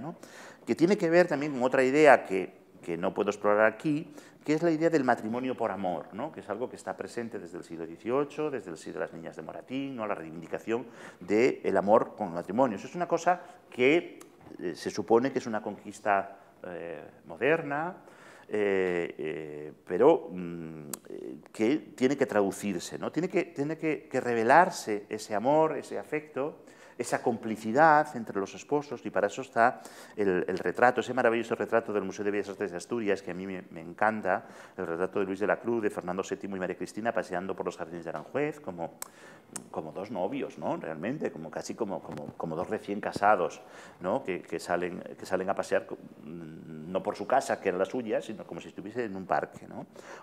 que tiene que ver también con otra idea que que no puedo explorar aquí, que es la idea del matrimonio por amor, que es algo que está presente desde el siglo XVIII, desde el siglo de las niñas de Moratín, ¿no? la reivindicación del amor con el matrimonio. es una cosa que eh, se supone que es una conquista eh, moderna, eh, pero mm, que tiene que traducirse, ¿no? tiene, que, que revelarse ese amor, ese afecto, esa complicidad entre los esposos, y para eso está el, retrato, ese maravilloso retrato del Museo de Bellas Artes de Asturias, que a mí me, encanta, el retrato de Luis de la Cruz, de Fernando VII y María Cristina paseando por los jardines de Aranjuez, como, como dos novios, ¿no? Realmente, como casi como, como, dos recién casados, ¿no? Que, salen, que salen a pasear mm, no por su casa, que era la suya, sino como si estuviese en un parque.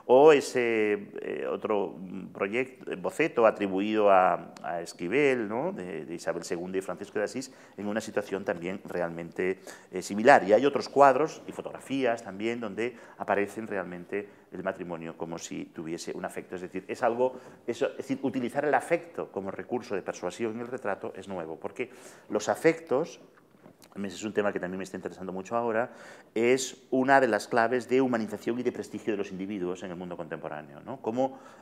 O ese eh, otro proyecto, eh, boceto atribuido a, Esquivel, ¿no? de, Isabel II y Francisco de Asís, en una situación también realmente eh, similar. Y hay otros cuadros y fotografías también donde aparecen realmente el matrimonio como si tuviese un afecto. Es decir, es algo, es decir, utilizar el afecto como recurso de persuasión en el retrato es nuevo, porque los afectos es un tema que también me está interesando mucho ahora, es una de las claves de humanización y de prestigio de los individuos en el mundo contemporáneo. ¿no?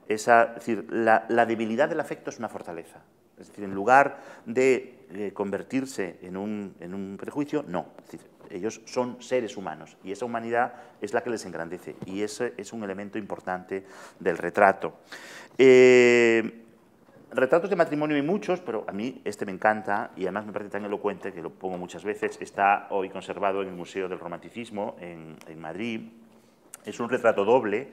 esa, es decir, la, debilidad del afecto es una fortaleza. Es decir, en lugar de eh, convertirse en un, prejuicio, no. ellos son seres humanos y esa humanidad es la que les engrandece y ese es un elemento importante del retrato. Eh, retratos de matrimonio hay muchos, pero a mí este me encanta y además me parece tan elocuente que lo pongo muchas veces. Está hoy conservado en el Museo del Romanticismo en, Madrid. Es un retrato doble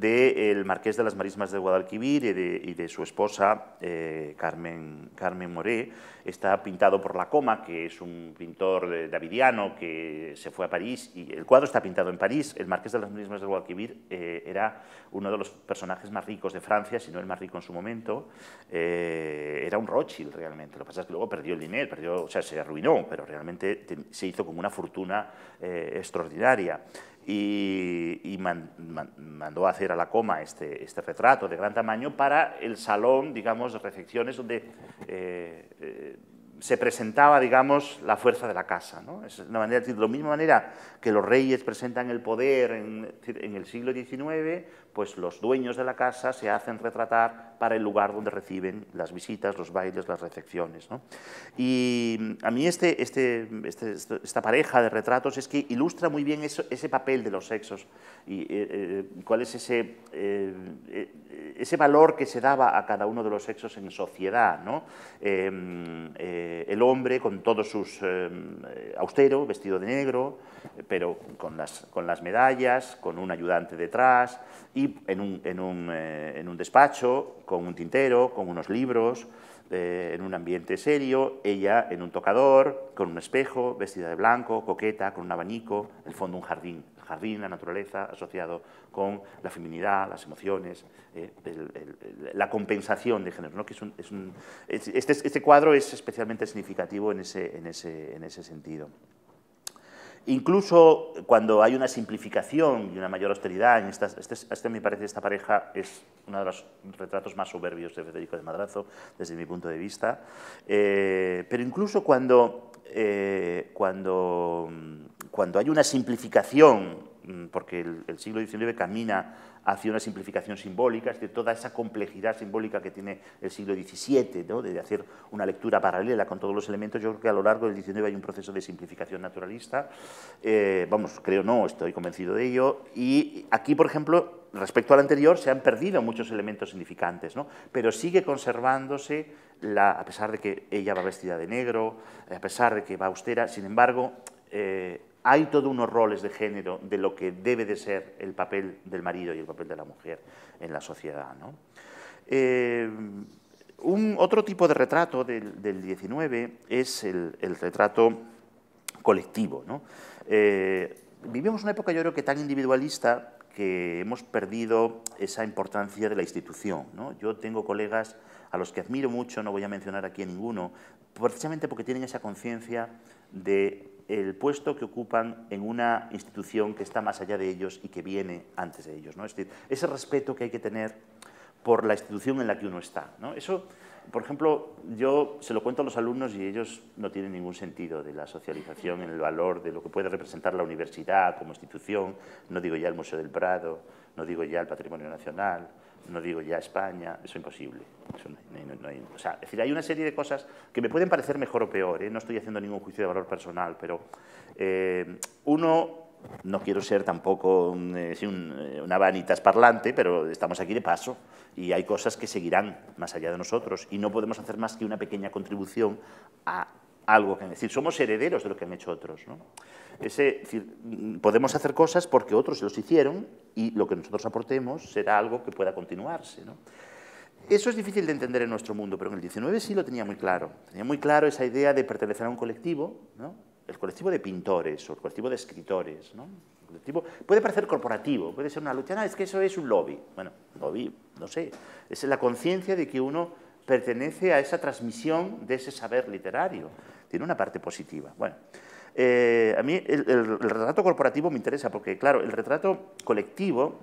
del marqués de las Marismas de Guadalquivir y de, su esposa eh, Carmen, Carmen Moré. Está pintado por La Coma que es un pintor davidiano que se fue a París, y el cuadro está pintado en París. El marqués de las Marismas de Guadalquivir eh, era uno de los personajes más ricos de Francia, si no el más rico en su momento. Eh, era un Rothschild realmente, lo que pasa es que luego perdió el dinero, perdió, o sea, se arruinó, pero realmente se hizo como una fortuna extraordinaria y, mandó a hacer a la coma este, este, retrato de gran tamaño para el salón, digamos, de recepciones donde eh, eh, se presentaba, digamos, la fuerza de la casa. ¿no? Es manera, de la misma manera que los reyes presentan el poder en, el siglo XIX, pues los dueños de la casa se hacen retratar para el lugar donde reciben las visitas, los bailes, las recepciones. Y a mí este este, este, este, esta pareja de retratos es que ilustra muy bien ese papel de los sexos y eh, eh, cuál es ese, eh, ese valor que se daba a cada uno de los sexos en sociedad. ¿no? Em, eh, el hombre con todos sus eh, eh, austero, vestido de negro, pero con las, con las, medallas, con un ayudante detrás y en un, en un despacho, con un tintero, con unos libros, en un ambiente serio, ella en un tocador, con un espejo, vestida de blanco, coqueta, con un abanico, el fondo un jardín jardín, la naturaleza, asociado con la feminidad, las emociones, eh, la compensación de género. ¿no? Que es este, este, cuadro es especialmente significativo en ese, en ese, en ese sentido. Incluso cuando hay una simplificación y una mayor austeridad, en estas, este, este me parece esta pareja es uno de los retratos más soberbios de Federico de Madrazo desde mi punto de vista, eh, pero incluso cuando eh, cuando, mm, cuando hay una simplificación, mm, porque el, siglo XIX camina hacia una simplificación simbólica, es de toda esa complejidad simbólica que tiene el siglo XVII, ¿no? de hacer una lectura paralela con todos los elementos, yo creo que a lo largo del XIX hay un proceso de simplificación naturalista, eh, vamos, creo no, estoy convencido de ello, y aquí, por ejemplo, respecto al anterior, se han perdido muchos elementos significantes, ¿no? pero sigue conservándose a pesar de que ella va vestida de negro, a pesar de que va austera, sin embargo, eh, hay todos unos roles de género de lo que debe de ser el papel del marido y el papel de la mujer en la sociedad. ¿no? Eh, un, otro tipo de retrato del, del 19 es el, retrato colectivo. ¿no? Eh, vivimos una época, yo creo que tan individualista que hemos perdido esa importancia de la institución. ¿no? Yo tengo colegas a los que admiro mucho, no voy a mencionar aquí a ninguno, precisamente porque tienen esa conciencia de el puesto que ocupan en una institución que está más allá de ellos y que viene antes de ellos. ¿no? Es decir, ese respeto que hay que tener por la institución en la que uno está. ¿no? Eso por ejemplo, yo se lo cuento a los alumnos y ellos no tienen ningún sentido de la socialización, en el valor de lo que puede representar la universidad como institución, no digo ya el Museo del Prado, no digo ya el Patrimonio Nacional, no digo ya España, eso es imposible. o sea, es decir, hay una serie de cosas que me pueden parecer mejor o peor, ¿eh? no estoy haciendo ningún juicio de valor personal, pero eh, uno no quiero ser tampoco eh, eh, una vanitas parlante, pero estamos aquí de paso y hay cosas que seguirán más allá de nosotros y no podemos hacer más que una pequeña contribución a algo que es decir, somos herederos de lo que han hecho otros. ¿no? podemos hacer cosas porque otros los hicieron y lo que nosotros aportemos será algo que pueda continuarse. Eso es difícil de entender en nuestro mundo, pero en el 19 sí lo tenía muy claro. Tenía muy claro esa idea de pertenecer a un colectivo, ¿no? el colectivo de pintores o el colectivo de escritores, ¿no? puede parecer corporativo, puede ser una lucha, ah, es que eso es un lobby. Bueno, lobby, no sé, es la conciencia de que uno pertenece a esa transmisión de ese saber literario, tiene una parte positiva. Bueno, eh, a mí el, retrato corporativo me interesa porque, claro, el retrato colectivo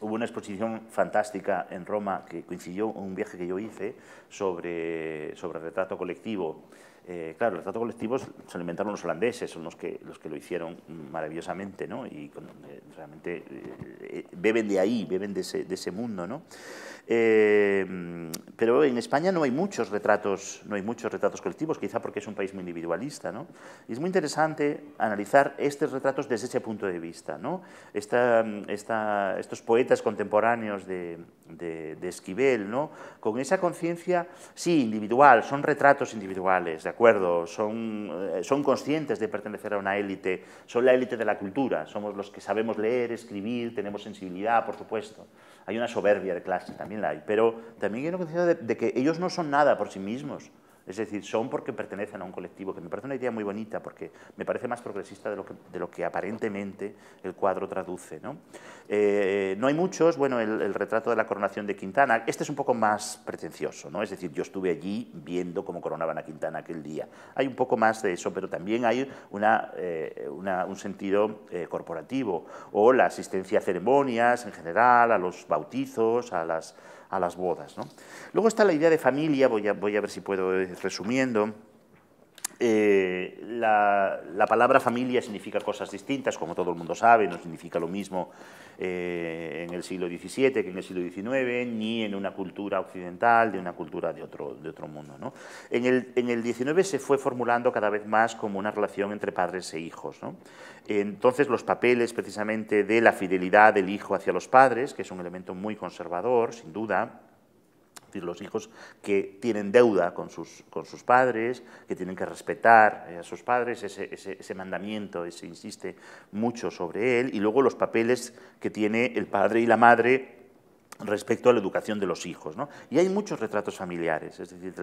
hubo una exposición fantástica en Roma que coincidió un viaje que yo hice sobre, sobre retrato colectivo eh, claro, los retratos colectivos se lo inventaron los holandeses, son los que, los que lo hicieron maravillosamente, ¿no? Y eh, realmente eh, beben de ahí, beben de ese, mundo, ¿no? pero en España no hay muchos retratos, no hay muchos retratos colectivos, quizá porque es un país muy individualista, Y es muy interesante analizar estos retratos desde ese punto de vista, ¿no? estos poetas contemporáneos de, de, Esquivel, ¿no? Con esa conciencia, sí, individual, son retratos individuales, ¿de acuerdo? son, eh, son conscientes de pertenecer a una élite, son la élite de la cultura, somos los que sabemos leer, escribir, tenemos sensibilidad, por supuesto. Hay una soberbia de clase, también la hay, pero también hay una conciencia de que ellos no son nada por sí mismos, es decir, son porque pertenecen a un colectivo, que me parece una idea muy bonita, porque me parece más progresista de lo que, aparentemente el cuadro traduce. ¿no? Eh, hay muchos, bueno, el, retrato de la coronación de Quintana, este es un poco más pretencioso, ¿no? es decir, yo estuve allí viendo cómo coronaban a Quintana aquel día. Hay un poco más de eso, pero también hay eh, un sentido eh, corporativo, o la asistencia a ceremonias en general, a los bautizos, a las a las bodas. ¿no? Luego está la idea de familia, voy a, voy a ver si puedo ir resumiendo. Eh, la, palabra familia significa cosas distintas, como todo el mundo sabe, no significa lo mismo eh, en el siglo XVII que en el siglo XIX, ni en una cultura occidental, de una cultura de otro, mundo. En, el, en, XIX se fue formulando cada vez más como una relación entre padres e hijos. Entonces los papeles precisamente de la fidelidad del hijo hacia los padres, que es un elemento muy conservador, sin duda, decir, los hijos que tienen deuda con sus, con sus padres, que tienen que respetar a sus padres, ese, ese, ese mandamiento se insiste mucho sobre él, y luego los papeles que tiene el padre y la madre respecto a la educación de los hijos. ¿no? Y hay muchos retratos familiares, es decir,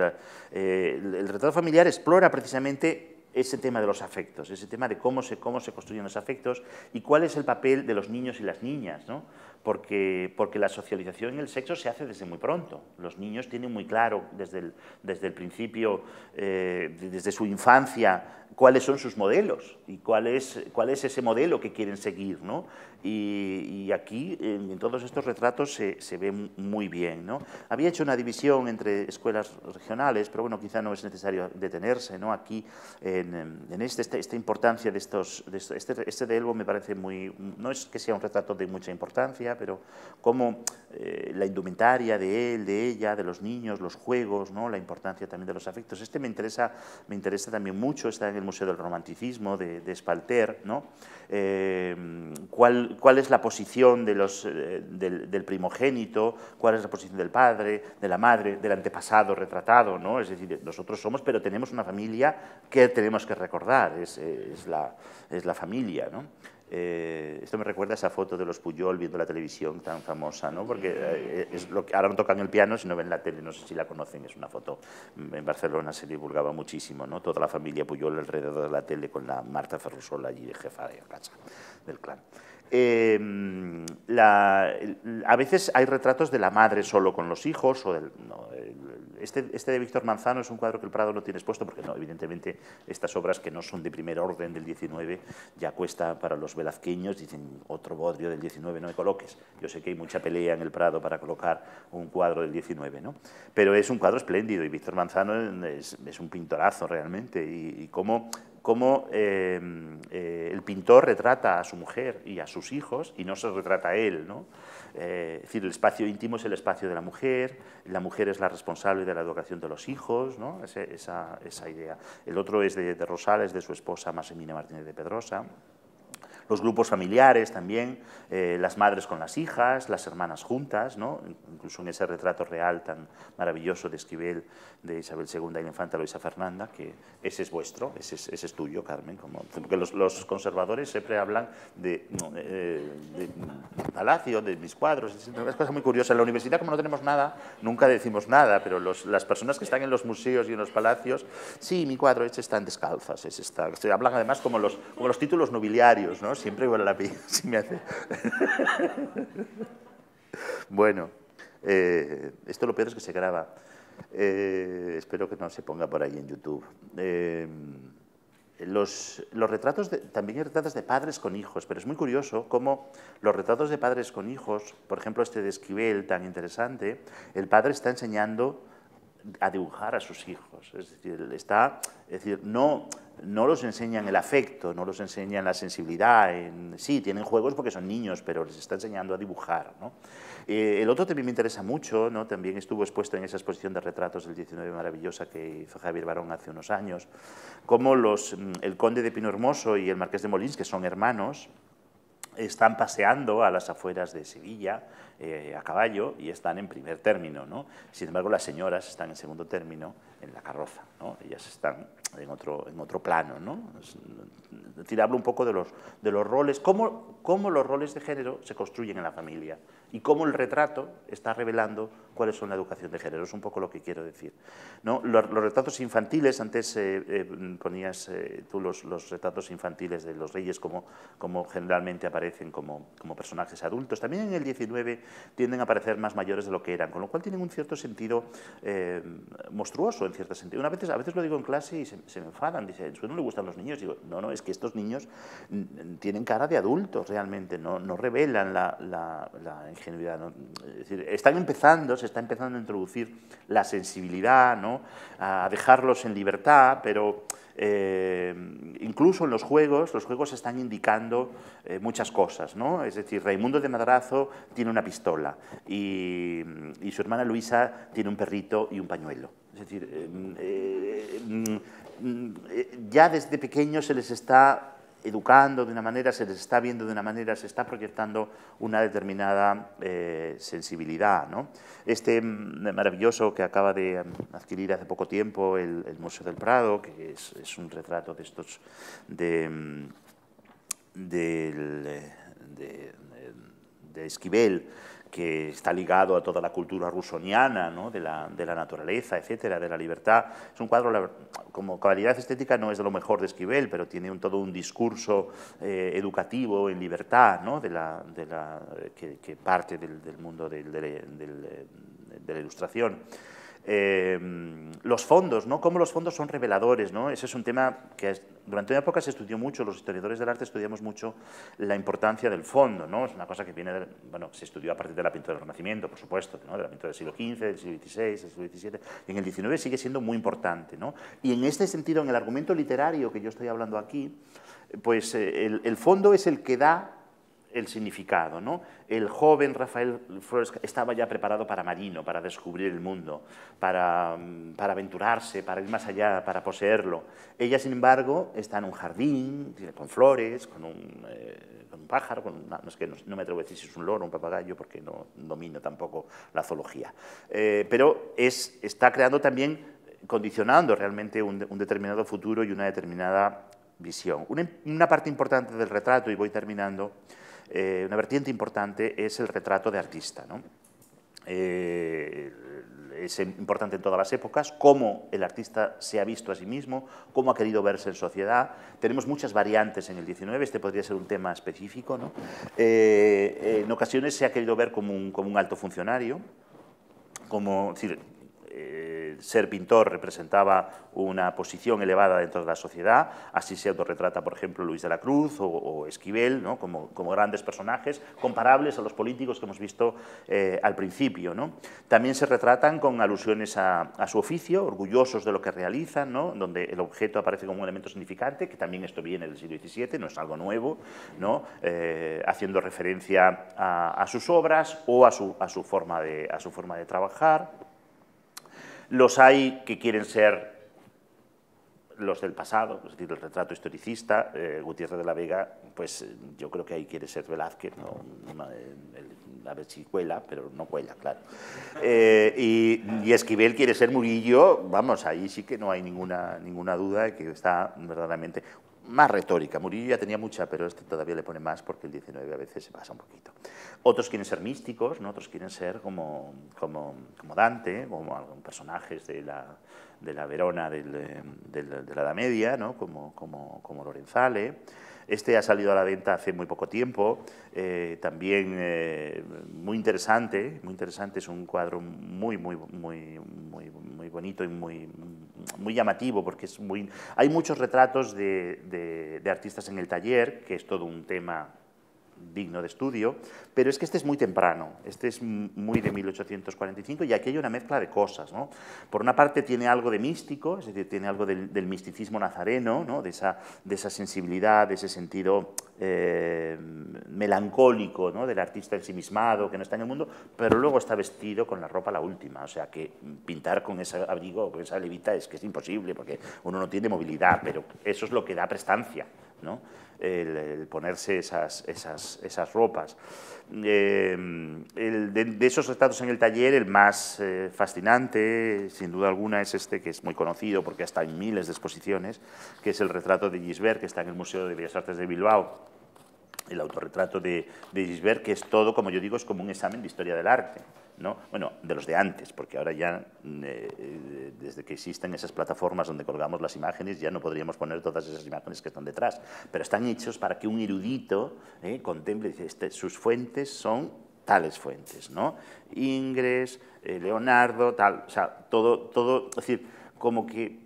eh, el retrato familiar explora precisamente ese tema de los afectos, ese tema de cómo se, cómo se construyen los afectos y cuál es el papel de los niños y las niñas. ¿no? porque, la socialización en el sexo se hace desde muy pronto. Los niños tienen muy claro desde el, desde el principio, eh, desde su infancia, cuáles son sus modelos y cuál es, cuál es ese modelo que quieren seguir. ¿no? y, aquí en todos estos retratos se, ve muy bien. ¿no? Había hecho una división entre escuelas regionales, pero bueno, quizá no es necesario detenerse ¿no? aquí en, este, este, esta, importancia de estos... Este, este, de Elbo me parece muy... no es que sea un retrato de mucha importancia, pero como eh, la indumentaria de él, de ella, de los niños, los juegos, ¿no? la importancia también de los afectos. Este me interesa, me interesa también mucho, está en el Museo del Romanticismo de, de Spalter, ¿no? Em, cuál, cuál, es la posición de los, eh, del, del, primogénito, cuál es la posición del padre, de la madre, del antepasado retratado, ¿no? Es decir, nosotros somos, pero tenemos una familia que tenemos que recordar, es, es, la, es la, familia, ¿no? Eh, esto me recuerda a esa foto de los Puyol viendo la televisión tan famosa, ¿no? Porque eh, es lo que, ahora no tocan el piano, sino ven la tele, no sé si la conocen, es una foto. En Barcelona se divulgaba muchísimo, ¿no? Toda la familia Puyol alrededor de la tele con la Marta Ferrusola allí de jefa de casa del clan. Em, a veces hay retratos de la madre solo con los hijos. Este, este, de Víctor Manzano es un cuadro que el Prado no tiene expuesto porque, no, evidentemente, estas obras que no son de primer orden del 19 ya cuesta para los velazqueños, dicen otro bodrio del 19 no me coloques. Yo sé que hay mucha pelea en el Prado para colocar un cuadro del 19, ¿no? pero es un cuadro espléndido y Víctor Manzano es, un pintorazo realmente y, y cómo eh, eh, el pintor retrata a su mujer y a sus hijos y no se retrata a él. ¿no? Eh, es decir, el espacio íntimo es el espacio de la mujer, la mujer es la responsable de la educación de los hijos, ¿no? esa, idea. El otro es de, Rosales, de su esposa Masemina Martínez de Pedrosa los grupos familiares también, eh, las madres con las hijas, las hermanas juntas, ¿no? incluso en ese retrato real tan maravilloso de Esquivel de Isabel II y la infanta Luisa Fernanda, que ese es vuestro, ese es, tuyo, Carmen, porque los, los, conservadores siempre hablan eh, de, Palacio, de mis cuadros, es una cosa muy curiosa. En la universidad, como no tenemos nada, nunca decimos nada, pero las personas que están en los museos y en los palacios, sí, mi cuadro, este está en descalzas, ese está, se hablan además como los, como los títulos nobiliarios, ¿no? siempre igual la pillo, si me hace. bueno, eh, esto lo peor es que se graba. Eh, espero que no se ponga por ahí en YouTube. Eh, los, retratos también hay retratos de padres con hijos, pero es muy curioso cómo los retratos de padres con hijos, por ejemplo este de Esquivel tan interesante, el padre está enseñando a dibujar a sus hijos, es decir, está, es decir, no no los enseñan el afecto, no los enseñan la sensibilidad. sí, tienen juegos porque son niños, pero les está enseñando a dibujar. Eh, el otro también me interesa mucho, también estuvo expuesto en esa exposición de retratos del 19 maravillosa que hizo Javier Barón hace unos años, como mm, el conde de Pino y el marqués de Molins, que son hermanos, están paseando a las afueras de Sevilla eh, a caballo y están en primer término. ¿no? Sin embargo, las señoras están en segundo término en la carroza. ¿no? Ellas están en otro, en otro plano. ¿no? hablo un poco de los, de los roles, cómo, cómo los roles de género se construyen en la familia y cómo el retrato está revelando cuáles son la educación de género. Es un poco lo que quiero decir. ¿no? Los, retratos infantiles, antes eh, eh, ponías eh, tú los, los, retratos infantiles de los reyes como, como generalmente aparecen como, como personajes adultos. También en el 19 tienden a aparecer más mayores de lo que eran, con lo cual tienen un cierto sentido monstruoso, en cierto sentido. Una veces, a veces lo digo en clase y se, se me enfadan, dicen, no le gustan los niños? Digo, no, no, es que esto niños tienen cara de adultos realmente, no, no revelan la, ingenuidad. Es decir, están empezando, se está empezando a introducir la sensibilidad, ¿no? a dejarlos en libertad, pero... Eh, incluso en los juegos, los juegos están indicando eh, muchas cosas, ¿no? Es decir, Raimundo de Madrazo tiene una pistola y, y su hermana Luisa tiene un perrito y un pañuelo. Es decir, eh, mm, mm, Mm, ya desde pequeños se les está educando de una manera, se les está viendo de una manera, se está proyectando una determinada eh, sensibilidad. Este mm, maravilloso que acaba de mm, adquirir hace poco tiempo el, Museo del Prado, que es, un retrato de estos de eh, Esquivel, que está ligado a toda la cultura rusoniana, de, la, de, la, naturaleza, etcétera, de la libertad. Es un cuadro, como calidad estética, no es de lo mejor de Esquivel, pero tiene un, todo un discurso eh, educativo en libertad, de la, que, parte del, mundo de la ilustración. Eh, los fondos, ¿no? Cómo los fondos son reveladores, ¿no? Ese es un tema que durante una época se estudió mucho, los historiadores del arte estudiamos mucho la importancia del fondo, ¿no? Es una cosa que viene, bueno, se estudió a partir de la pintura del Renacimiento, por supuesto, De la pintura del siglo XV, del siglo XVI, del siglo XVII, en el XIX sigue siendo muy importante, ¿no? Y en este sentido, en el argumento literario que yo estoy hablando aquí, pues eh, el, el fondo es el que da el significado. ¿no? El joven Rafael Flores estaba ya preparado para marino, para descubrir el mundo, para, mm, aventurarse, para ir más allá, para poseerlo. Ella, sin embargo, está en un jardín con flores, con un, eh, pájaro, no, que no, me atrevo a decir si es un loro o un papagayo porque no domino tampoco la zoología. Eh, pero es, está creando también condicionando realmente un, determinado futuro y una determinada visión. Una, una, parte importante del retrato, y voy terminando, eh, una vertiente importante es el retrato de artista. ¿no? Eh, es importante en todas las épocas, cómo el artista se ha visto a sí mismo, cómo ha querido verse en sociedad. Tenemos muchas variantes en el 19, este podría ser un tema específico. ¿no? Eh, en ocasiones se ha querido ver como un, alto funcionario, como, ser pintor representaba una posición elevada dentro de la sociedad, así se autorretrata, por ejemplo, Luis de la Cruz o, Esquivel, como, grandes personajes comparables a los políticos que hemos visto eh, al principio. También se retratan con alusiones a, su oficio, orgullosos de lo que realizan, donde el objeto aparece como un elemento significante, que también esto viene del siglo XVII, no es algo nuevo, eh, haciendo referencia a, sus obras o a forma a su forma de trabajar. Los hay que quieren ser los del pasado, es decir, el retrato historicista, eh, Gutiérrez de la Vega, pues eh, yo creo que ahí quiere ser Velázquez, ¿no? Eh, a ver si cuela, pero no cuela, claro. y, y, Esquivel quiere ser Murillo, vamos, ahí sí que no hay ninguna, ninguna duda de que está verdaderamente más retórica. Murillo ya tenía mucha, pero este todavía le pone más porque el 19 a veces se pasa un poquito. Otros quieren ser místicos, ¿no? otros quieren ser como, como, como Dante, como personajes de la, Verona eh, de la Edad Media, ¿no? como, como, como Lorenzale. Este ha salido a la venta hace muy poco tiempo, eh, también eh, muy interesante, muy interesante, es un cuadro muy, muy, muy, muy, bonito y muy, muy llamativo, porque es muy... hay muchos retratos de, de artistas en el taller, que es todo un tema digno de estudio, pero es que este es muy temprano, este es muy de 1845 y aquí hay una mezcla de cosas. ¿no? Por una parte tiene algo de místico, es decir, tiene algo del, misticismo nazareno, ¿no? de, esa, sensibilidad, de ese sentido eh, melancólico ¿no? del artista ensimismado que no está en el mundo, pero luego está vestido con la ropa la última, o sea que pintar con ese abrigo o con esa levita es que es imposible porque uno no tiene movilidad, pero eso es lo que da prestancia. ¿no? el, ponerse esas, ropas. Eh, de, esos retratos en el taller, el más eh, fascinante, sin duda alguna, es este que es muy conocido porque hasta en miles de exposiciones, que es el retrato de Gisbert, que está en el Museo de Bellas Artes de Bilbao el autorretrato de, de Gisbert, que es todo, como yo digo, es como un examen de historia del arte. ¿no? Bueno, de los de antes, porque ahora ya, mm, eh, eh, desde que existen esas plataformas donde colgamos las imágenes, ya no podríamos poner todas esas imágenes que están detrás. Pero están hechos para que un erudito eh, contemple, este, sus fuentes son tales fuentes, ¿no? Ingres, eh, Leonardo, tal, o sea, todo, todo, es decir, como que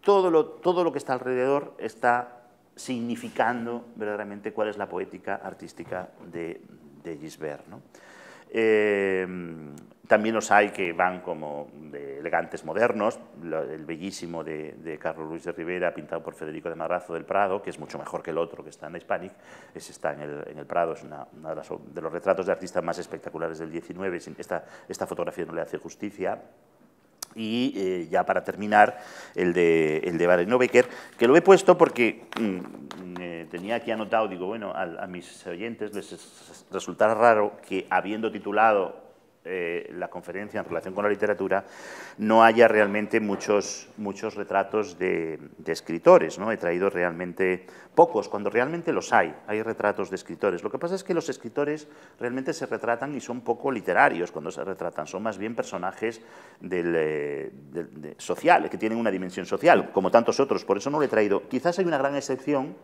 todo lo, todo lo que está alrededor está significando verdaderamente cuál es la poética artística de, Gisbert. Eh, también los hay que van como de elegantes modernos, el bellísimo de, Carlos Luis de Rivera, pintado por Federico de Marrazo del Prado, que es mucho mejor que el otro que está en la Hispanic, ese está en el, Prado, es uno de, los retratos de artistas más espectaculares del XIX, esta fotografía no le hace justicia, y eh, ya para terminar, el de, el de Becker, que lo he puesto porque mm, mm, eh, tenía aquí anotado, digo, bueno, a, a mis oyentes les resultará raro que habiendo titulado eh, la conferencia en relación con la literatura, no haya realmente muchos, muchos retratos de, escritores. ¿no? He traído realmente pocos, cuando realmente los hay. Hay retratos de escritores. Lo que pasa es que los escritores realmente se retratan y son poco literarios cuando se retratan. Son más bien personajes del, eh, sociales, que tienen una dimensión social, como tantos otros. Por eso no lo he traído. Quizás hay una gran excepción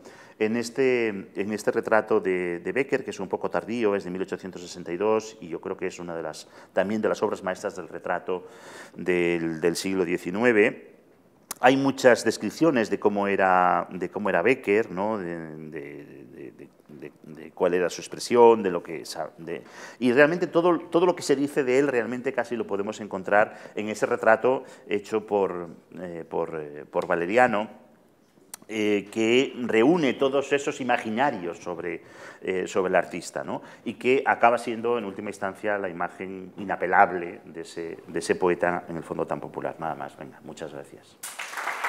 este, en este, retrato de, de, Becker, que es un poco tardío, es de 1862 y yo creo que es una de las, también de las obras maestras del retrato del, siglo XIX, hay muchas descripciones de cómo era, de cómo era Becker, ¿no? de, cuál era su expresión, de lo que y realmente todo, todo lo que se dice de él realmente casi lo podemos encontrar en ese retrato hecho por, eh, eh, por Valeriano eh, que reúne todos esos imaginarios sobre, eh, el artista y que acaba siendo, en última instancia, la imagen inapelable de ese, de ese poeta, en el fondo tan popular. Nada más, venga, muchas gracias.